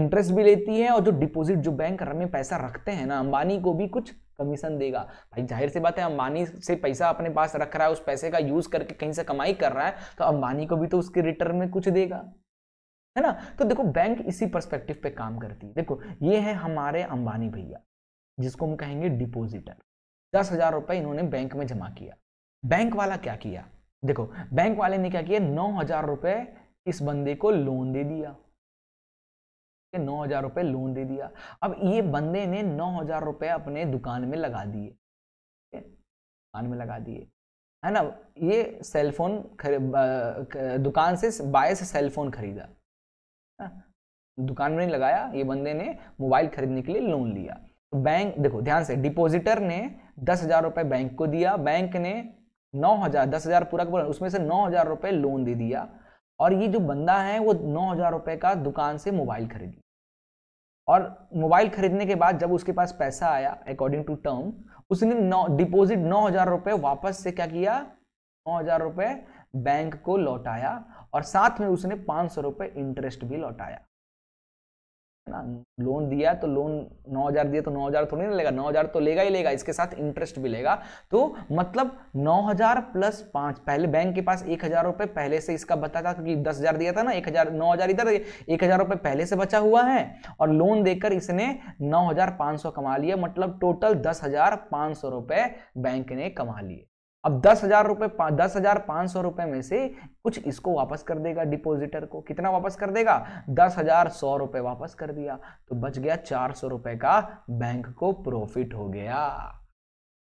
इंटरेस्ट भी लेती है और जो डिपॉजिट जो बैंक में पैसा रखते हैं ना अंबानी को भी कुछ कमीशन देगा भाई जाहिर सी बात है अंबानी से पैसा अपने पास रख रहा है उस पैसे का यूज करके कहीं से कमाई कर रहा है तो अंबानी को भी तो उसके रिटर्न में कुछ देगा है ना तो देखो बैंक इसी परस्पेक्टिव पे काम करती है देखो ये है हमारे अंबानी भैया जिसको हम कहेंगे डिपोजिटर दस हजार रुपए इन्होंने बैंक में जमा किया बैंक वाला क्या किया देखो बैंक वाले ने क्या किया नौ हजार रुपए इस बंदे को लोन दे दिया नौ हजार रुपये लोन दे दिया अब ये बंदे ने नौ हजार रुपये अपने दुकान में लगा दिए दुकान में लगा दिए है ना ये सेलफोन दुकान से बाय से सेलफोन खरीदा दुकान में नहीं लगाया ये बंदे ने मोबाइल खरीदने के लिए लोन लिया बैंक देखो ध्यान से डिपोजिटर ने दस हजार रुपये बैंक को दिया बैंक ने नौ हजार दस हजार पूरा पूरा उसमें से नौ हजार रुपये लोन दे दिया और ये जो बंदा है वो नौ हजार रुपये का दुकान से मोबाइल खरीद लिया और मोबाइल खरीदने के बाद जब उसके पास पैसा आया अकॉर्डिंग टू टर्म उसने नौ डिपोजिट नौ हजार रुपये वापस से क्या किया नौ हजार रुपये बैंक को लौटाया और साथ में उसने पाँच सौ रुपये इंटरेस्ट भी लौटाया ना लोन दिया तो लोन 9000 दिया तो 9000 थोड़ी ना लेगा 9000 तो लेगा ही लेगा इसके साथ इंटरेस्ट भी लेगा तो मतलब 9000 प्लस पाँच पहले बैंक के पास एक हज़ार रुपये पहले से इसका बता था क्योंकि दस हज़ार दिया था ना एक हज़ार नौ हज़ार इधर एक हज़ार रुपये पहले से बचा हुआ है और लोन देकर इसने नौ हज़ार पाँच सौ कमा लिया मतलब टोटल दस हज़ार पाँच सौ रुपये बैंक ने कमा लिए अब दस हजार रुपए दस हजार पांच सौ रुपए में से कुछ इसको वापस कर देगा डिपोजिटर को कितना वापस कर देगा दस हजार सौ रुपए वापस कर दिया तो बच गया चार सौ रुपए का बैंक को प्रॉफिट हो गया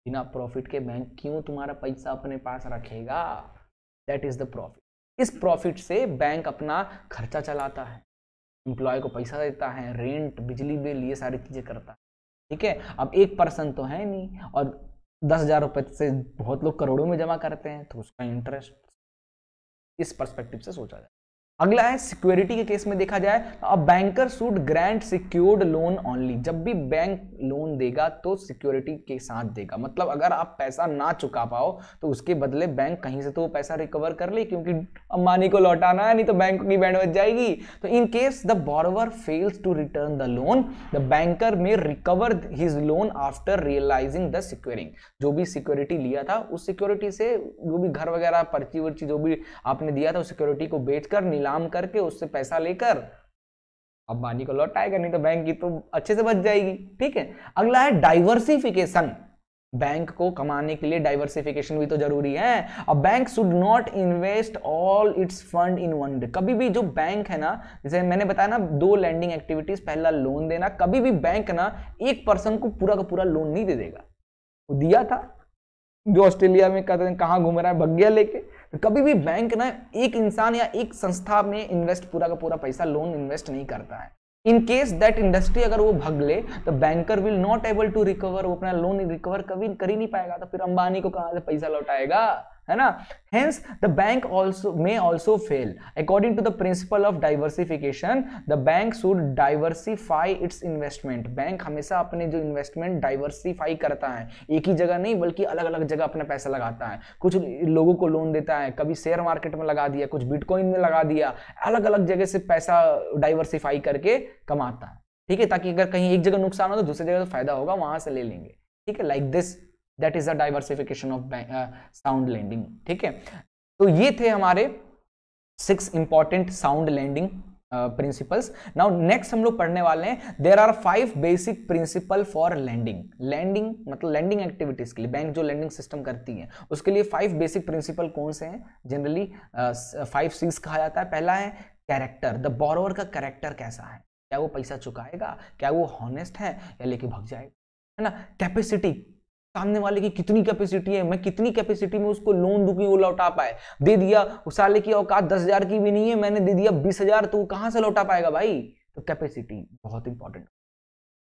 बिना प्रॉफिट के बैंक क्यों तुम्हारा पैसा अपने पास रखेगा दैट इज द प्रॉफिट इस प्रॉफिट से बैंक अपना खर्चा चलाता है एम्प्लॉय को पैसा देता है रेंट बिजली बिल ये सारी चीज़ें करता है ठीक है अब एक पर्सन तो है नहीं और दस हज़ार रुपये से बहुत लोग करोड़ों में जमा करते हैं तो उसका इंटरेस्ट इस परस्पेक्टिव से सोचा जाए अगला है सिक्योरिटी के केस में देखा जाए तो अब banker should grant secured loan only जब भी बैंक लोन देगा तो सिक्योरिटी के साथ देगा मतलब अगर आप पैसा ना चुका पाओ तो उसके बदले बैंक कहीं से तो वो पैसा रिकवर कर ले क्योंकि अंबानी को लौटाना है नहीं तो बैंक की बैंड बच जाएगी तो in case the borrower fails to return the loan the banker may recover his loan after realising the securing जो भी सिक्योरिटी लिया था उस सिक्योरिटी से जो भी घर वगैरह पर्ची वर्ची जो भी आपने दिया था उस सिक्योरिटी को बेचकर नीला नीलाम करके उससे पैसा लेकर अंबानी को लौटाएगा नहीं तो बैंक की तो अच्छे से बच जाएगी ठीक है अगला है डाइवर्सिफिकेशन बैंक को कमाने के लिए डाइवर्सिफिकेशन भी तो जरूरी है अब bank should not invest all its fund in one day कभी भी जो बैंक है ना जैसे मैंने बताया ना दो लैंडिंग एक्टिविटीज पहला लोन देना कभी भी बैंक ना एक पर्सन को पूरा का पूरा लोन नहीं दे देगा वो दिया था जो ऑस्ट्रेलिया में कहते हैं कहाँ घूम रहा है बगिया लेके कभी भी बैंक ना एक इंसान या एक संस्था में इन्वेस्ट पूरा का पूरा पैसा लोन इन्वेस्ट नहीं करता है इन केस दैट इंडस्ट्री अगर वो भग ले तो banker will not able to recover वो अपना लोन रिकवर कभी कर ही नहीं पाएगा तो फिर अंबानी को कहा से पैसा लौटाएगा है ना hence the bank also may also fail according to the principle of diversification the bank should diversify its investment bank हमेशा अपने जो इन्वेस्टमेंट डाइवर्सिफाई करता है एक ही जगह नहीं बल्कि अलग अलग जगह अपना पैसा लगाता है कुछ लोगों को लोन देता है कभी शेयर मार्केट में लगा दिया कुछ बिटकॉइन में लगा दिया अलग अलग जगह से पैसा डाइवर्सिफाई करके कमाता है ठीक है ताकि अगर कहीं एक जगह नुकसान हो तो दूसरी जगह तो फायदा होगा वहां से ले लेंगे ठीक है like this that is a diversification of sound lending ठीक है तो ये थे हमारे six important sound lending principles now next हम लोग पढ़ने वाले हैं there are five basic principle for lending lending मतलब लैंडिंग एक्टिविटीज के लिए बैंक जो लैंडिंग सिस्टम करती है उसके लिए फाइव बेसिक प्रिंसिपल कौन से हैं जनरली फाइव सीज कहा जाता है पहला है कैरेक्टर द बोरोवर का कैरेक्टर कैसा है क्या वो पैसा चुकाएगा क्या वो हॉनेस्ट है या लेके भग जाएगा है ना कैपेसिटी सामने वाले की कितनी कैपेसिटी है मैं कितनी कैपेसिटी में उसको लोन दू की वो लौटा पाए दे दिया उस साले की औकात दस हजार की भी नहीं है मैंने दे दिया बीस हजार तो वो कहाँ से लौटा पाएगा भाई तो कैपेसिटी बहुत इंपॉर्टेंट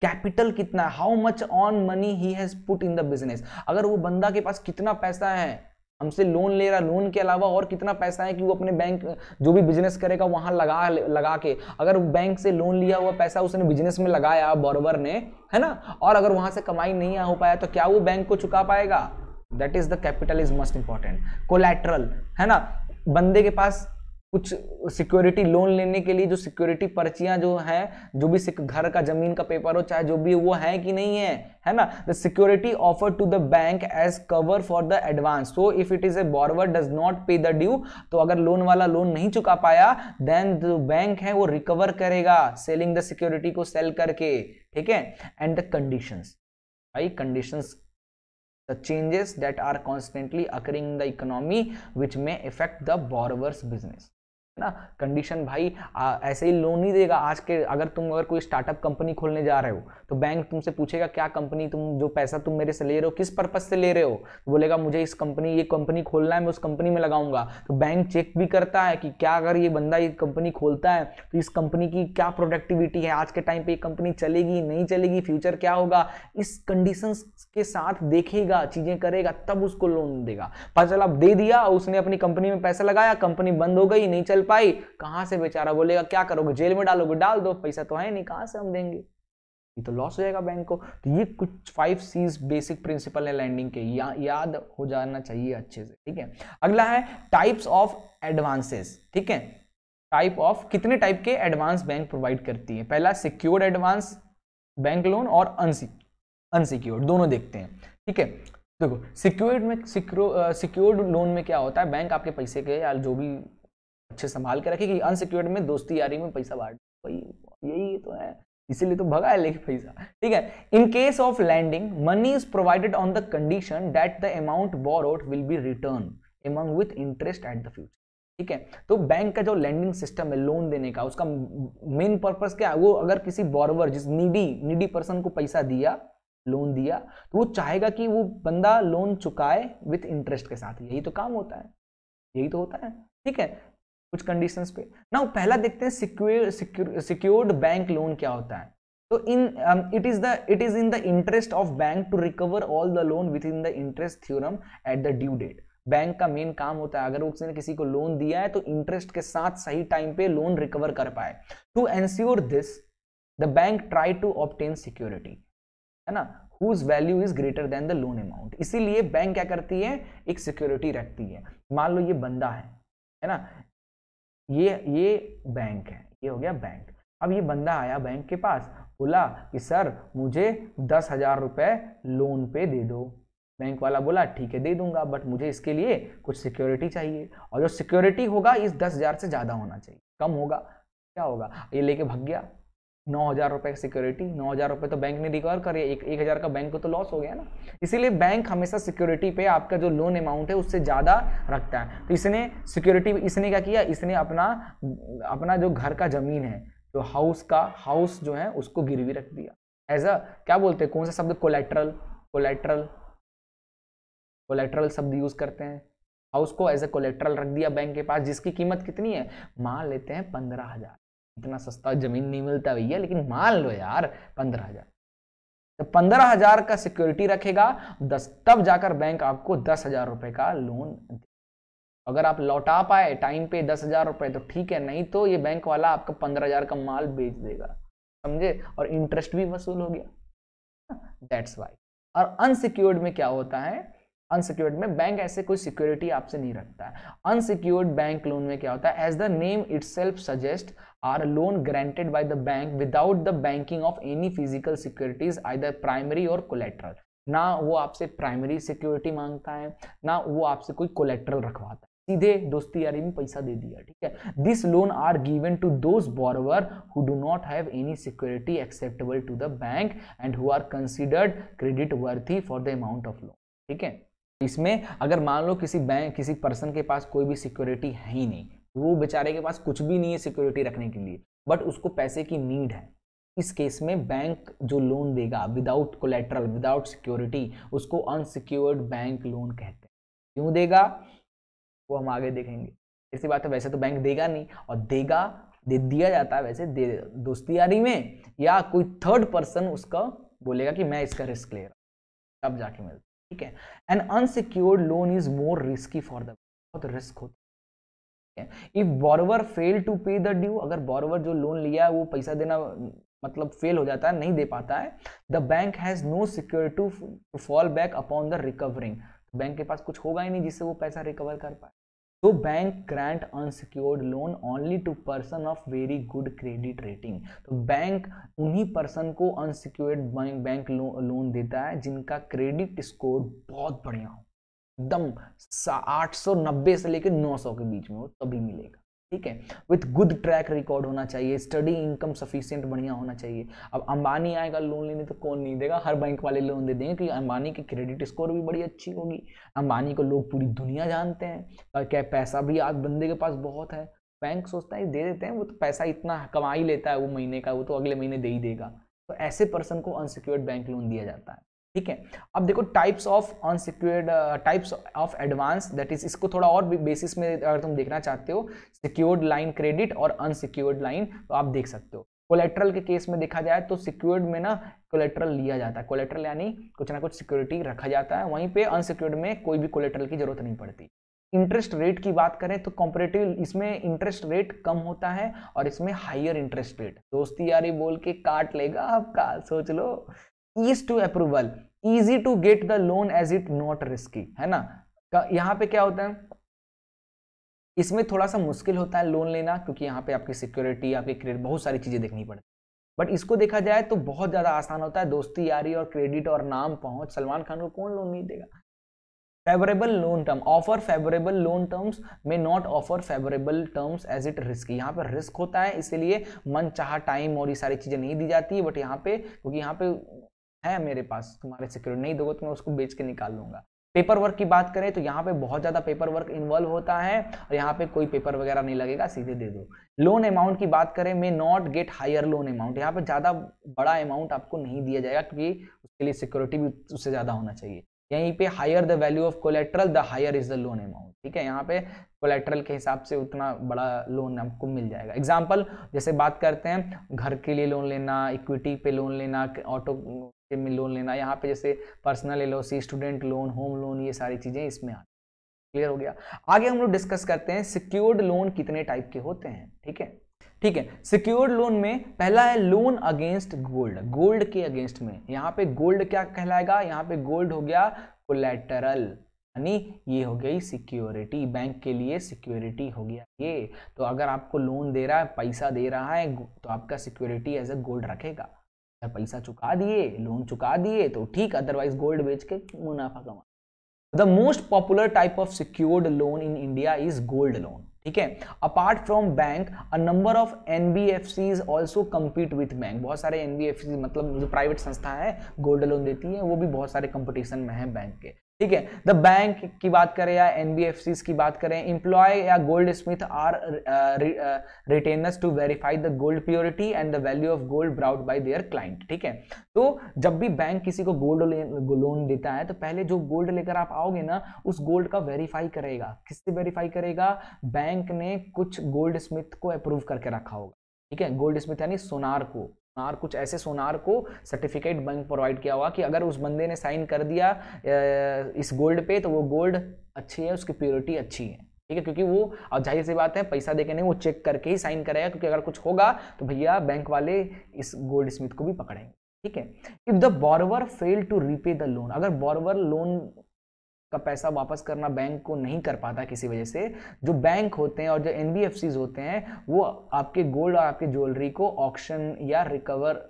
कैपिटल कितना how much own money he has put in the business अगर वो बंदा के पास कितना पैसा है हमसे लोन ले रहा लोन के अलावा और कितना पैसा है कि वो अपने बैंक जो भी बिजनेस करेगा वहां लगा लगा के अगर बैंक से लोन लिया हुआ पैसा उसने बिजनेस में लगाया बॉरवर ने है ना और अगर वहां से कमाई नहीं हो पाया तो क्या वो बैंक को चुका पाएगा that is the capital is most important collateral है ना बंदे के पास कुछ सिक्योरिटी लोन लेने के लिए जो सिक्योरिटी पर्चियां जो है जो भी घर का जमीन का पेपर हो चाहे जो भी वो है कि नहीं है है ना the security offer to the bank as cover for the advance so if it is a borrower does not pay the due तो अगर लोन वाला लोन नहीं चुका पाया देन जो बैंक है वो रिकवर करेगा सेलिंग द सिक्योरिटी को सेल करके ठीक है एंड द कंडीशन भाई condition the changes that are constantly occurring in the economy which may affect the borrower's business ना कंडीशन भाई आ, ऐसे ही लोन नहीं देगा आज के अगर तुम अगर कोई स्टार्टअप कंपनी खोलने जा रहे हो तो बैंक तुमसे पूछेगा क्या कंपनी तुम जो पैसा तुम मेरे से ले रहे हो किस पर्पज से ले रहे हो तो बोलेगा मुझे इस कंपनी ये कंपनी खोलना है मैं उस कंपनी में लगाऊंगा तो बैंक चेक भी करता है कि क्या अगर ये बंदा ये कंपनी खोलता है तो इस कंपनी की क्या प्रोडक्टिविटी है आज के टाइम पर ये कंपनी चलेगी नहीं चलेगी फ्यूचर क्या होगा इस कंडीशन के साथ देखेगा चीज़ें करेगा तब उसको लोन देगा पता चला दे दिया उसने अपनी कंपनी में पैसा लगाया कंपनी बंद हो गई नहीं चल पाई कहां से बेचारा बोलेगा क्या करोगे जेल में डालोगे डाल दो पैसा तो है नहीं कहां से हम देंगे ये तो लॉस हो जाएगा बैंक को तो ये कुछ फाइव सीज बेसिक प्रिंसिपल है लैंडिंग के या, याद हो जाना चाहिए अच्छे से ठीक है अगला है टाइप्स ऑफ एडवांसेस ठीक है टाइप ऑफ कितने टाइप के एडवांस बैंक प्रोवाइड करती है पहला सिक्योर्ड एडवांस बैंक लोन और अनसिक्योर्ड दोनों देखते हैं ठीक है देखो सिक्योर्ड में सिक्योर्ड लोन में क्या होता है बैंक आपके पैसे के या जो भी अच्छे संभाल के रखेगी अनसिक्योर्ड में दोस्ती यारी में पैसा बांट भाई यही तो है इसीलिए तो भगा है लेकिन पैसा ठीक है in case of lending money is provided on the condition that the amount borrowed will be return among with interest at the future ठीक है तो बैंक का जो लैंडिंग सिस्टम है लोन देने का उसका मेन पर्पस क्या है वो अगर किसी बॉरवर जिस नीडी नीडी पर्सन को पैसा दिया लोन दिया तो वो चाहेगा कि वो बंदा लोन चुकाए विथ इंटरेस्ट के साथ यही तो काम होता है यही तो होता है ठीक है कुछ कंडीशंस पे नाउ पहला देखते हैं सिक्योर्ड बैंक लोन क्या होता है तो in it is the it is in the interest of bank to recover all the loan within the interest thereon at the due date bank का main काम होता है अगर उसने किसी को लोन दिया है तो इंटरेस्ट के साथ सही टाइम पे लोन रिकवर कर पाए to ensure this the bank try to obtain security है ना whose value is greater than the loan amount इसीलिए बैंक क्या करती है एक सिक्योरिटी रखती है मान लो ये बंदा है है ना ये ये बैंक है ये हो गया बैंक अब ये बंदा आया बैंक के पास बोला कि सर मुझे दस हजार रुपये लोन पे दे दो बैंक वाला बोला ठीक है दे दूंगा बट मुझे इसके लिए कुछ सिक्योरिटी चाहिए और जो सिक्योरिटी होगा इस दस हजार से ज़्यादा होना चाहिए कम होगा क्या होगा ये लेके भग गया नौ हज़ार रुपये सिक्योरिटी नौ हज़ार रुपये तो बैंक ने रिकवर कर एक एक हज़ार का बैंक को तो लॉस हो गया ना इसीलिए बैंक हमेशा सिक्योरिटी पे आपका जो लोन अमाउंट है उससे ज़्यादा रखता है तो इसने सिक्योरिटी इसने क्या किया इसने अपना अपना जो घर का ज़मीन है जो हाउस का हाउस जो है उसको गिरवी रख दिया एज अ क्या बोलते हैं कौन सा शब्द कोलेट्रल कोलेट्रल कोलेट्रल शब्द यूज़ करते हैं हाउस को एज अ कोलेट्रल रख दिया बैंक के पास जिसकी कीमत कितनी है मान लेते हैं पंद्रह हज़ार इतना सस्ता जमीन नहीं मिलता भैया लेकिन मान लो यार पंद्रह हजार तो पंद्रह हजार का सिक्योरिटी रखेगा दस तब जाकर बैंक आपको दस हजार रुपए का लोन अगर आप लौटा पाए टाइम पे दस हजार रुपए तो ठीक है नहीं तो ये बैंक वाला आपका पंद्रह हजार का माल बेच देगा समझे और इंटरेस्ट भी वसूल हो गया दैट्स वाई और अनसिक्योर्ड में क्या होता है अनसिक्योर्ड में बैंक ऐसे कोई सिक्योरिटी आपसे नहीं रखता है अनसिक्योर्ड बैंक लोन में क्या होता है as the name itself suggest are a loan granted by the bank without the banking of any physical securities either primary or collateral ना वो आपसे प्राइमरी सिक्योरिटी मांगता है ना वो आपसे कोई कोलेट्रल रखवाता है सीधे दोस्ती यारी में पैसा दे दिया ठीक है this loan are given to those borrower who do not have any security acceptable to the bank and who are considered credit worthy for the amount of loan ठीक है इसमें अगर मान लो किसी बैंक किसी पर्सन के पास कोई भी सिक्योरिटी है ही नहीं वो बेचारे के पास कुछ भी नहीं है सिक्योरिटी रखने के लिए बट उसको पैसे की नीड है इस केस में बैंक जो लोन देगा विदाउट कोलेट्रल विदाउट सिक्योरिटी उसको अनसिक्योर्ड बैंक लोन कहते हैं क्यों देगा वो हम आगे देखेंगे ऐसी बात है वैसे तो बैंक देगा नहीं और देगा दे दिया जाता है वैसे दे दोस्ती यारी में या कोई थर्ड पर्सन उसका बोलेगा कि मैं इसका रिस्क ले रहा हूँ तब जाके मिलता ठीक है and unsecured loan is more risky for the बहुत रिस्क होता if borrower fail to pay the due अगर बॉरवर जो लोन लिया है वो पैसा देना मतलब फेल हो जाता है नहीं दे पाता है the bank has no security to fall back upon the recovering bank के पास कुछ होगा ही नहीं जिससे वो पैसा रिकवर कर पाए तो bank grant unsecured loan only to person of very good credit rating तो बैंक उन्हीं पर्सन को अनसिक्योर्ड बैंक लोन देता है जिनका क्रेडिट स्कोर बहुत बढ़िया हो एकदम आठ सौ नब्बे से लेकर नौ सौ के बीच में वो तभी मिलेगा ठीक है विथ गुड ट्रैक रिकॉर्ड होना चाहिए स्टडी इनकम सफिशियंट बढ़िया होना चाहिए अब अंबानी आएगा लोन लेने तो कौन नहीं देगा हर बैंक वाले लोन दे देंगे क्योंकि अंबानी की क्रेडिट स्कोर भी बड़ी अच्छी होगी अंबानी को लोग पूरी दुनिया जानते हैं क्या पैसा भी आज बंदे के पास बहुत है बैंक सोचता है दे देते हैं वो तो पैसा इतना कमा ही लेता है वो महीने का वो तो अगले महीने दे ही देगा तो ऐसे पर्सन को अनसिक्योर्ड बैंक लोन दिया जाता है ठीक है अब देखो types of unsecured types of advance that is इसको थोड़ा और भी बेसिस में अगर तुम देखना चाहते हो सिक्योर्ड लाइन क्रेडिट और अनसिक्योर्ड लाइन तो आप देख सकते हो कोलेट्रल के केस में देखा जाए तो सिक्योर्ड में ना कोलेट्रल लिया जाता है कोलेट्रल यानी कुछ ना कुछ सिक्योरिटी रखा जाता है वहीं पे अनसिक्योर्ड में कोई भी कोलेट्रल की जरूरत नहीं पड़ती इंटरेस्ट रेट की बात करें तो कॉम्परेटिव इसमें इंटरेस्ट रेट कम होता है और इसमें हायर इंटरेस्ट रेट दोस्ती यारी बोल के काट लेगा आपका सोच लो ease to approval easy to get the loan as it not risky है ना यहाँ पे क्या होता है इसमें थोड़ा सा मुश्किल होता है लोन लेना क्योंकि यहाँ पे आपकी सिक्योरिटी आपके क्रेडिट बहुत सारी चीज़ें देखनी पड़ती बट इसको देखा जाए तो बहुत ज़्यादा आसान होता है दोस्ती यारी और क्रेडिट और नाम पहुंच सलमान खान को कौन लोन नहीं देगा favourable loan term offer favourable loan terms में not offer favourable terms as it risk यहाँ पर रिस्क होता है इसीलिए मन चाह टाइम और ये सारी चीज़ें नहीं दी जाती है बट यहाँ पे क्योंकि यहाँ पे है मेरे पास तुम्हारे सिक्योर नहीं दोगे तो मैं उसको बेच के निकाल लूंगा पेपर वर्क की बात करें तो यहाँ पे बहुत ज़्यादा पेपर वर्क इन्वॉल्व होता है और यहाँ पे कोई पेपर वगैरह नहीं लगेगा सीधे दे दो लोन अमाउंट की बात करें may not get higher loan amount यहाँ पे ज़्यादा बड़ा अमाउंट आपको नहीं दिया जाएगा क्योंकि उसके लिए सिक्योरिटी भी उससे ज़्यादा होना चाहिए यहीं पे higher the value of collateral the higher is the loan amount ठीक है यहाँ पे कोलेट्रल के हिसाब से उतना बड़ा लोन आपको मिल जाएगा एग्जाम्पल जैसे बात करते हैं घर के लिए लोन लेना इक्विटी पे लोन लेना ऑटो में लोन लेना यहाँ पे जैसे personal L student loan home loan ये सारी चीज़ें इसमें आती क्लियर हो गया आगे हम लोग डिस्कस करते हैं सिक्योर्ड लोन कितने टाइप के होते हैं ठीक है ठीक है सिक्योर्ड लोन में पहला है लोन अगेंस्ट गोल्ड गोल्ड के अगेंस्ट में यहाँ पे गोल्ड क्या कहलाएगा यहाँ पे गोल्ड हो गया कोलेटरल यानी ये हो गई सिक्योरिटी बैंक के लिए सिक्योरिटी हो गया ये तो अगर आपको लोन दे रहा है पैसा दे रहा है तो आपका सिक्योरिटी एज ए गोल्ड रखेगा यार पैसा चुका दिए लोन चुका दिए तो ठीक अदरवाइज गोल्ड बेच के मुनाफा कमा the most popular type of secured loan in India is gold loan ठीक है apart from bank a number of N B F Cs also compete with bank बहुत सारे एन बी एफ सी मतलब जो प्राइवेट संस्था है gold loan देती है वो भी बहुत सारे कंपटीशन में है बैंक के ठीक है द बैंक की बात करें या एनबीएफसी की बात करें इंप्लॉय या goldsmith are retainers to verify the gold purity and the value of gold brought by their client ठीक है तो जब भी बैंक किसी को गोल्ड लोन देता है तो पहले जो गोल्ड लेकर आप आओगे ना उस गोल्ड का वेरीफाई करेगा किससे वेरीफाई करेगा बैंक ने कुछ गोल्ड स्मिथ को अप्रूव करके रखा होगा ठीक है गोल्ड स्मिथ यानी सोनार को सोनार कुछ ऐसे सोनार को सर्टिफिकेट बैंक प्रोवाइड किया हुआ कि अगर उस बंदे ने साइन कर दिया इस गोल्ड पे तो वो गोल्ड अच्छी है उसकी प्योरिटी अच्छी है ठीक है क्योंकि वो अब जाहिर सी बात है पैसा देके नहीं वो चेक करके ही साइन करेगा क्योंकि अगर कुछ होगा तो भैया बैंक वाले इस गोल्ड स्मिथ को भी पकड़ेंगे ठीक है if the borrower fail to repay the loan अगर बॉरवर लोन का पैसा वापस करना बैंक को नहीं कर पाता किसी वजह से जो बैंक होते हैं और जो एन होते हैं वो आपके गोल्ड और आपके ज्वेलरी को ऑक्शन या रिकवर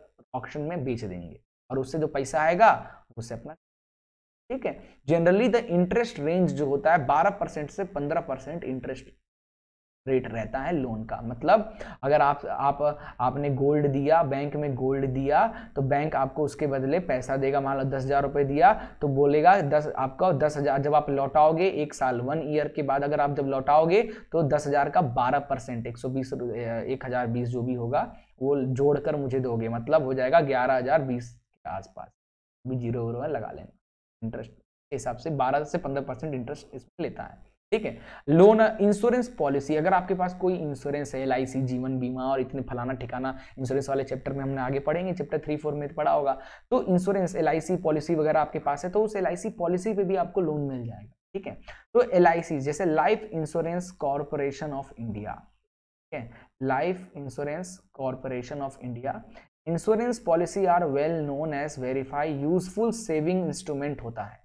ऑक्शन में बेच देंगे और उससे जो पैसा आएगा उससे अपना ठीक है जनरली द इंटरेस्ट रेंज जो होता है 12 परसेंट से 15 परसेंट इंटरेस्ट रेट रहता है लोन का मतलब अगर आप आप आपने गोल्ड दिया बैंक में गोल्ड दिया तो बैंक आपको उसके बदले पैसा देगा मान लो दस हज़ार रुपये दिया तो बोलेगा दस आपका दस हज़ार जब आप लौटाओगे एक साल वन ईयर के बाद अगर आप जब लौटाओगे तो दस हज़ार का बारह परसेंट एक सौ बीस एक हज़ार बीस जो भी होगा वो जोड़कर मुझे दोगे मतलब हो जाएगा ग्यारह हज़ार बीस के आसपास भी जीरो वोरो लगा लेना इंटरेस्ट के हिसाब से बारह से पंद्रह परसेंट इंटरेस्ट इसमें लेता है ठीक है लोन इंश्योरेंस पॉलिसी अगर आपके पास कोई इंश्योरेंस है एल जीवन बीमा और इतने फलाना ठिकाना इंश्योरेंस वाले चैप्टर में हमने आगे पढ़ेंगे चैप्टर थ्री फोर में पढ़ा होगा तो इंश्योरेंस एल पॉलिसी वगैरह आपके पास है तो उस एल पॉलिसी पर भी आपको लोन मिल जाएगा ठीक है तो एल जैसे Life Insurance Corporation of India ठीक है Life Insurance Corporation of India insurance policy are well known as very useful saving instrument होता है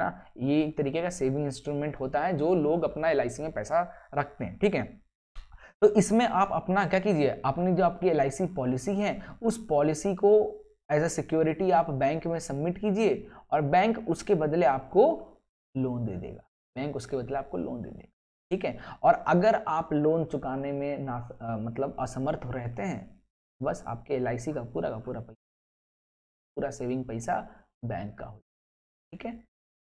है ना ये एक तरीके का सेविंग इंस्ट्रूमेंट होता है जो लोग अपना एल में पैसा रखते हैं ठीक है तो इसमें आप अपना क्या कीजिए अपनी जो आपकी एल पॉलिसी है उस पॉलिसी को एज अ सिक्योरिटी आप बैंक में सबमिट कीजिए और बैंक उसके बदले आपको लोन दे देगा बैंक उसके बदले आपको लोन दे देगा ठीक है और अगर आप लोन चुकाने में ना आ, मतलब असमर्थ हो रहते हैं बस आपके एल का पूरा का पूरा पैसा पूरा सेविंग पैसा बैंक का हो ठीक है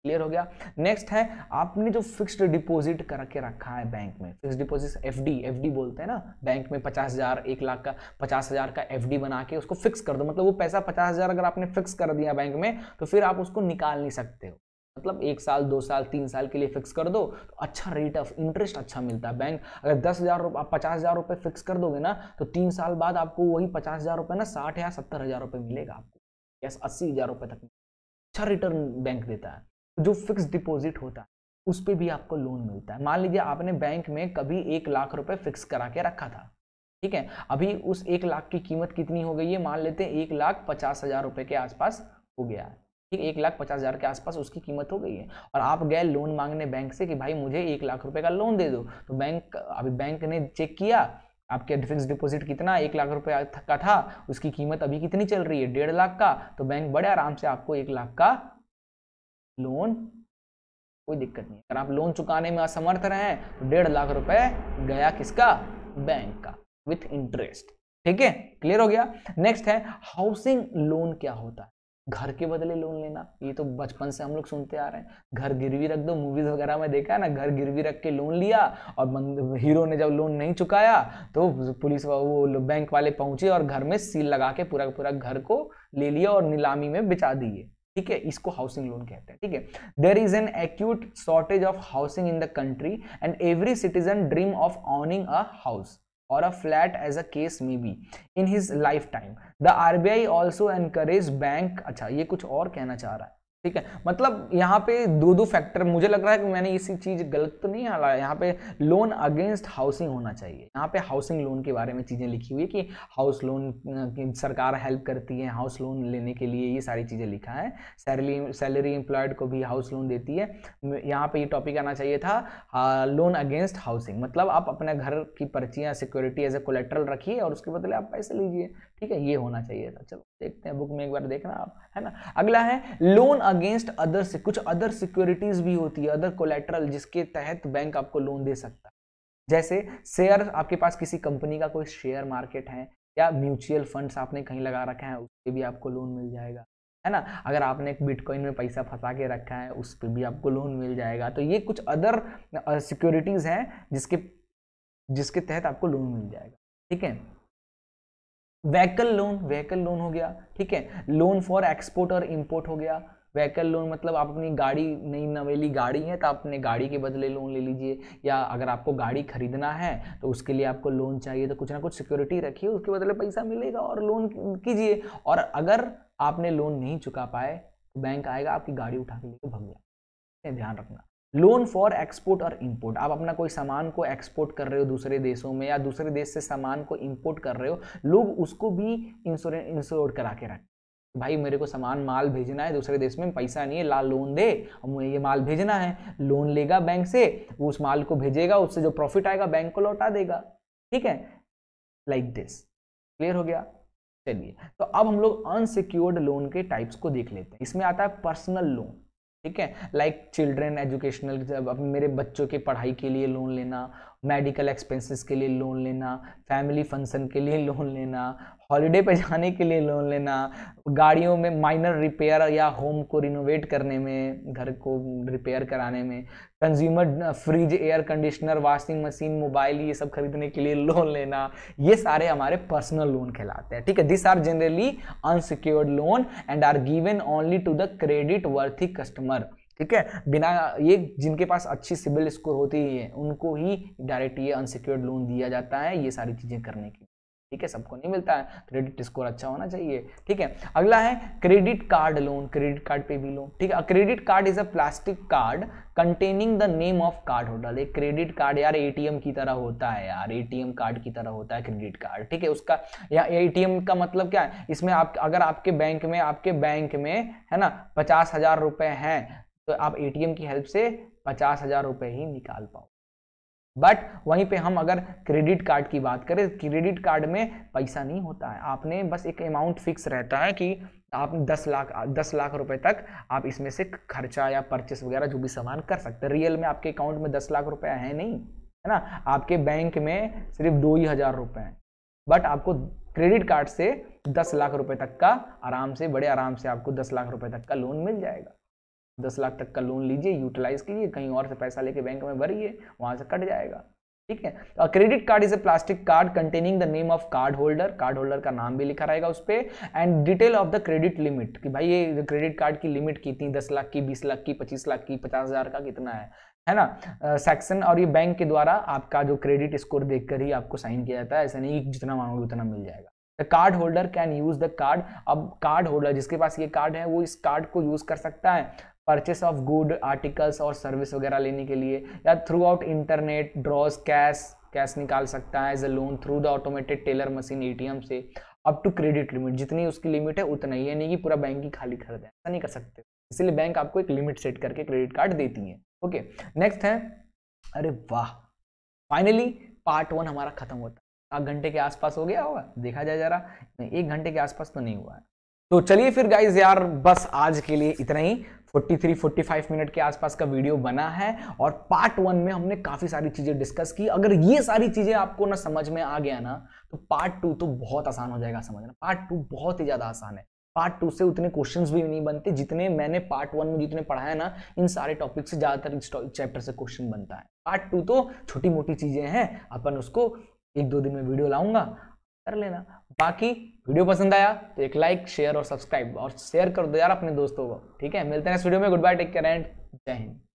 क्लियर हो गया नेक्स्ट है आपने जो फिक्स्ड डिपॉजिट करके रखा है बैंक में फिक्स्ड डिपॉजिट एफडी एफडी बोलते हैं ना बैंक में पचास हज़ार एक लाख का पचास हज़ार का एफडी बना के उसको फिक्स कर दो मतलब वो पैसा पचास हज़ार अगर आपने फिक्स कर दिया बैंक में तो फिर आप उसको निकाल नहीं सकते हो मतलब एक साल दो साल तीन साल के लिए फिक्स कर दो तो अच्छा रेट ऑफ इंटरेस्ट अच्छा मिलता है बैंक अगर दस हज़ार रुपये आप पचास हज़ार रुपये फिक्स कर दोगे ना तो तीन साल बाद आपको वही पचास हज़ार रुपये ना साठ या सत्तर हज़ार रुपये मिलेगा आपको यस अस्सी हज़ार रुपये तक अच्छा रिटर्न बैंक देता है जो फिक्स डिपॉजिट होता है उस पर भी आपको लोन मिलता है मान लीजिए आपने बैंक में कभी एक लाख रुपए फिक्स करा के रखा था ठीक है अभी उस एक लाख की कीमत कितनी हो गई है मान लेते हैं एक लाख पचास हजार रुपये के आसपास हो गया है ठीक एक लाख पचास हज़ार के आसपास उसकी कीमत हो गई है और आप गए लोन मांगने बैंक से कि भाई मुझे एक लाख रुपए का लोन दे दो तो बैंक अभी बैंक ने चेक किया आपके फिक्स डिपॉजिट कितना एक लाख रुपए का था उसकी कीमत अभी कितनी चल रही है डेढ़ लाख का तो बैंक बड़े आराम से आपको एक लाख का लोन कोई दिक्कत नहीं अगर आप लोन चुकाने में असमर्थ रहे तो डेढ़ लाख रुपए गया किसका बैंक का विथ इंटरेस्ट ठीक है क्लियर हो गया नेक्स्ट है हाउसिंग लोन क्या होता है घर के बदले लोन लेना ये तो बचपन से हम लोग सुनते आ रहे हैं घर गिरवी रख दो मूवीज वगैरह में देखा है ना घर गिरवी रख के लोन लिया और हीरो ने जब लोन नहीं चुकाया तो पुलिस वो बैंक वाले पहुंचे और घर में सील लगा के पूरा पूरा घर को ले लिया और नीलामी में बिचा दिए ठीक है इसको हाउसिंग लोन कहते हैं ठीक है there is an acute shortage of housing in the country and every citizen dream of owning a house as a case may be in his lifetime the R B I also encourage bank अच्छा ये कुछ और कहना चाह रहा है ठीक है मतलब यहाँ पे दो दो फैक्टर मुझे लग रहा है कि मैंने इसी चीज़ गलत तो नहीं हारा यहाँ पे लोन अगेंस्ट हाउसिंग होना चाहिए यहाँ पे हाउसिंग लोन के बारे में चीज़ें लिखी हुई है कि हाउस लोन सरकार हेल्प करती है हाउस लोन लेने के लिए ये सारी चीज़ें लिखा है सैलरी सैलरी एम्प्लॉयड को भी हाउस लोन देती है यहाँ पे ये टॉपिक आना चाहिए था लोन अगेंस्ट हाउसिंग मतलब आप अपने घर की पर्चियाँ सिक्योरिटी एज ए कोलेट्रल रखिए और उसके बदले आप पैसे लीजिए ठीक है ये होना चाहिए था चलो देखते हैं बुक में एक बार देखना आप है ना अगला है लोन अगेंस्ट अदर से कुछ अदर सिक्योरिटीज भी होती है अदर कोलेट्रल जिसके तहत बैंक आपको लोन दे सकता है जैसे शेयर आपके पास किसी कंपनी का कोई शेयर मार्केट है या म्यूचुअल फंड्स आपने कहीं लगा रखा है उसके भी आपको लोन मिल जाएगा है ना अगर आपने एक बिटकॉइन में पैसा फंसा के रखा है उस पर भी आपको लोन मिल जाएगा तो ये कुछ अदर सिक्योरिटीज़ हैं जिसके जिसके तहत आपको लोन मिल जाएगा ठीक है वहकल लोन वहकल लोन हो गया ठीक है लोन फॉर एक्सपोर्ट और इम्पोर्ट हो गया वेहकल लोन मतलब आप अपनी गाड़ी नई नवेली गाड़ी है तो आप अपने गाड़ी के बदले लोन ले लीजिए या अगर आपको गाड़ी खरीदना है तो उसके लिए आपको लोन चाहिए तो कुछ ना कुछ सिक्योरिटी रखिए उसके बदले पैसा मिलेगा और लोन कीजिए और अगर आपने लोन नहीं चुका पाए तो बैंक आएगा आपकी गाड़ी उठा के लेकर भग जाए ध्यान रखना लोन फॉर एक्सपोर्ट और इंपोर्ट आप अपना कोई सामान को एक्सपोर्ट कर रहे हो दूसरे देशों में या दूसरे देश से सामान को इंपोर्ट कर रहे हो लोग उसको भी इंश्योरेंस इंश्योर करा के रखें भाई मेरे को सामान माल भेजना है दूसरे देश में पैसा नहीं है ला लोन दे और मुझे ये माल भेजना है लोन लेगा बैंक से वो उस माल को भेजेगा उससे जो प्रॉफिट आएगा बैंक को लौटा देगा ठीक है लाइक दिस क्लियर हो गया चलिए तो अब हम लोग अनसिक्योर्ड लोन के टाइप्स को देख लेते हैं इसमें आता है पर्सनल लोन ठीक है लाइक चिल्ड्रेन एजुकेशनल मेरे बच्चों के पढ़ाई के लिए लोन लेना मेडिकल एक्सपेंसेस के लिए लोन लेना फैमिली फंक्शन के लिए लोन लेना हॉलीडे पे जाने के लिए लोन लेना गाड़ियों में माइनर रिपेयर या होम को रिनोवेट करने में घर को रिपेयर कराने में consumer fridge air conditioner washing machine mobile ये सब खरीदने के लिए लोन लेना ये सारे हमारे पर्सनल लोन कहलाते हैं ठीक है this are generally unsecured loan and are given only to the credit worthy customer ठीक है बिना ये जिनके पास अच्छी सिविल स्कोर होती है उनको ही डायरेक्ट ये अनसिक्योर्ड लोन दिया जाता है ये सारी चीज़ें करने के ठीक है सबको नहीं मिलता है क्रेडिट स्कोर अच्छा होना चाहिए ठीक है अगला है credit card loan credit card पे भी लोन ठीक है credit card is a plastic card containing the name of card holder एक क्रेडिट कार्ड यार एटीएम की तरह होता है यार एटीएम कार्ड की तरह होता है क्रेडिट कार्ड ठीक है उसका या एटीएम का मतलब क्या है इसमें आप अगर आपके बैंक में आपके बैंक में है ना पचास हजार रुपए हैं तो आप एटीएम की हेल्प से पचास हजार रुपए ही निकाल पाओ बट वहीं पे हम अगर क्रेडिट कार्ड की बात करें क्रेडिट कार्ड में पैसा नहीं होता है आपने बस एक अमाउंट फिक्स रहता है कि आप 10 लाख 10 लाख रुपए तक आप इसमें से खर्चा या परचेस वगैरह जो भी सामान कर सकते हैं रियल में आपके अकाउंट में 10 लाख रुपया है नहीं है ना आपके बैंक में सिर्फ दो ही हज़ार रुपये हैं बट आपको क्रेडिट कार्ड से दस लाख रुपये तक का आराम से बड़े आराम से आपको दस लाख रुपये तक का लोन मिल जाएगा दस लाख तक का लोन लीजिए यूटिलाइज कीजिए कहीं और से पैसा लेके बैंक में भरिए वहां से कट जाएगा ठीक है credit card is a plastic card containing the name of card holder card holder का नाम भी लिखा रहेगा उस पर and detail of the credit limit कि भाई ये क्रेडिट कार्ड की लिमिट कितनी दस लाख की बीस लाख की पच्चीस लाख की पचास हजार का कितना है है ना सेक्शन और ये बैंक के द्वारा आपका जो क्रेडिट स्कोर देखकर ही आपको साइन किया जाता है ऐसा नहीं जितना मांगोगे उतना मिल जाएगा the card holder can use the card अब कार्ड होल्डर जिसके पास ये कार्ड है वो इस कार्ड को यूज कर सकता है परचेस ऑफ गुड आर्टिकल्स और सर्विस वगैरह लेने के लिए या throughout internet draws cash cash निकाल सकता है as a loan through the automated teller machine ATM से अप टू क्रेडिट लिमिट जितनी उसकी लिमिट है उतना ही है नहीं कि पूरा बैंक ही खाली खरीद है ऐसा नहीं कर सकते इसलिए बैंक आपको एक लिमिट सेट करके क्रेडिट कार्ड देती है ओके नेक्स्ट है अरे वाह फाइनली पार्ट वन हमारा खत्म होता है आठ घंटे के आसपास हो गया होगा देखा जाए जरा एक घंटे के आसपास तो नहीं हुआ है तो चलिए फिर गाइज यार बस आज के लिए इतना ही 43-45 मिनट के आसपास का वीडियो बना है और पार्ट वन में हमने काफ़ी सारी चीज़ें डिस्कस की अगर ये सारी चीज़ें आपको ना समझ में आ गया ना तो पार्ट टू तो बहुत आसान हो जाएगा समझना पार्ट टू बहुत ही ज़्यादा आसान है पार्ट टू से उतने क्वेश्चन भी नहीं बनते जितने मैंने पार्ट वन में जितने पढ़ाया ना इन सारे टॉपिक से ज़्यादातर इस चैप्टर से क्वेश्चन बनता है पार्ट टू तो छोटी मोटी चीज़ें हैं अपन उसको एक दो दिन में वीडियो लाऊंगा कर लेना बाकी वीडियो पसंद आया तो एक लाइक शेयर और सब्सक्राइब और शेयर कर दो यार अपने दोस्तों को ठीक है मिलते हैं नेक्स्ट वीडियो में good bye take care and जय हिंद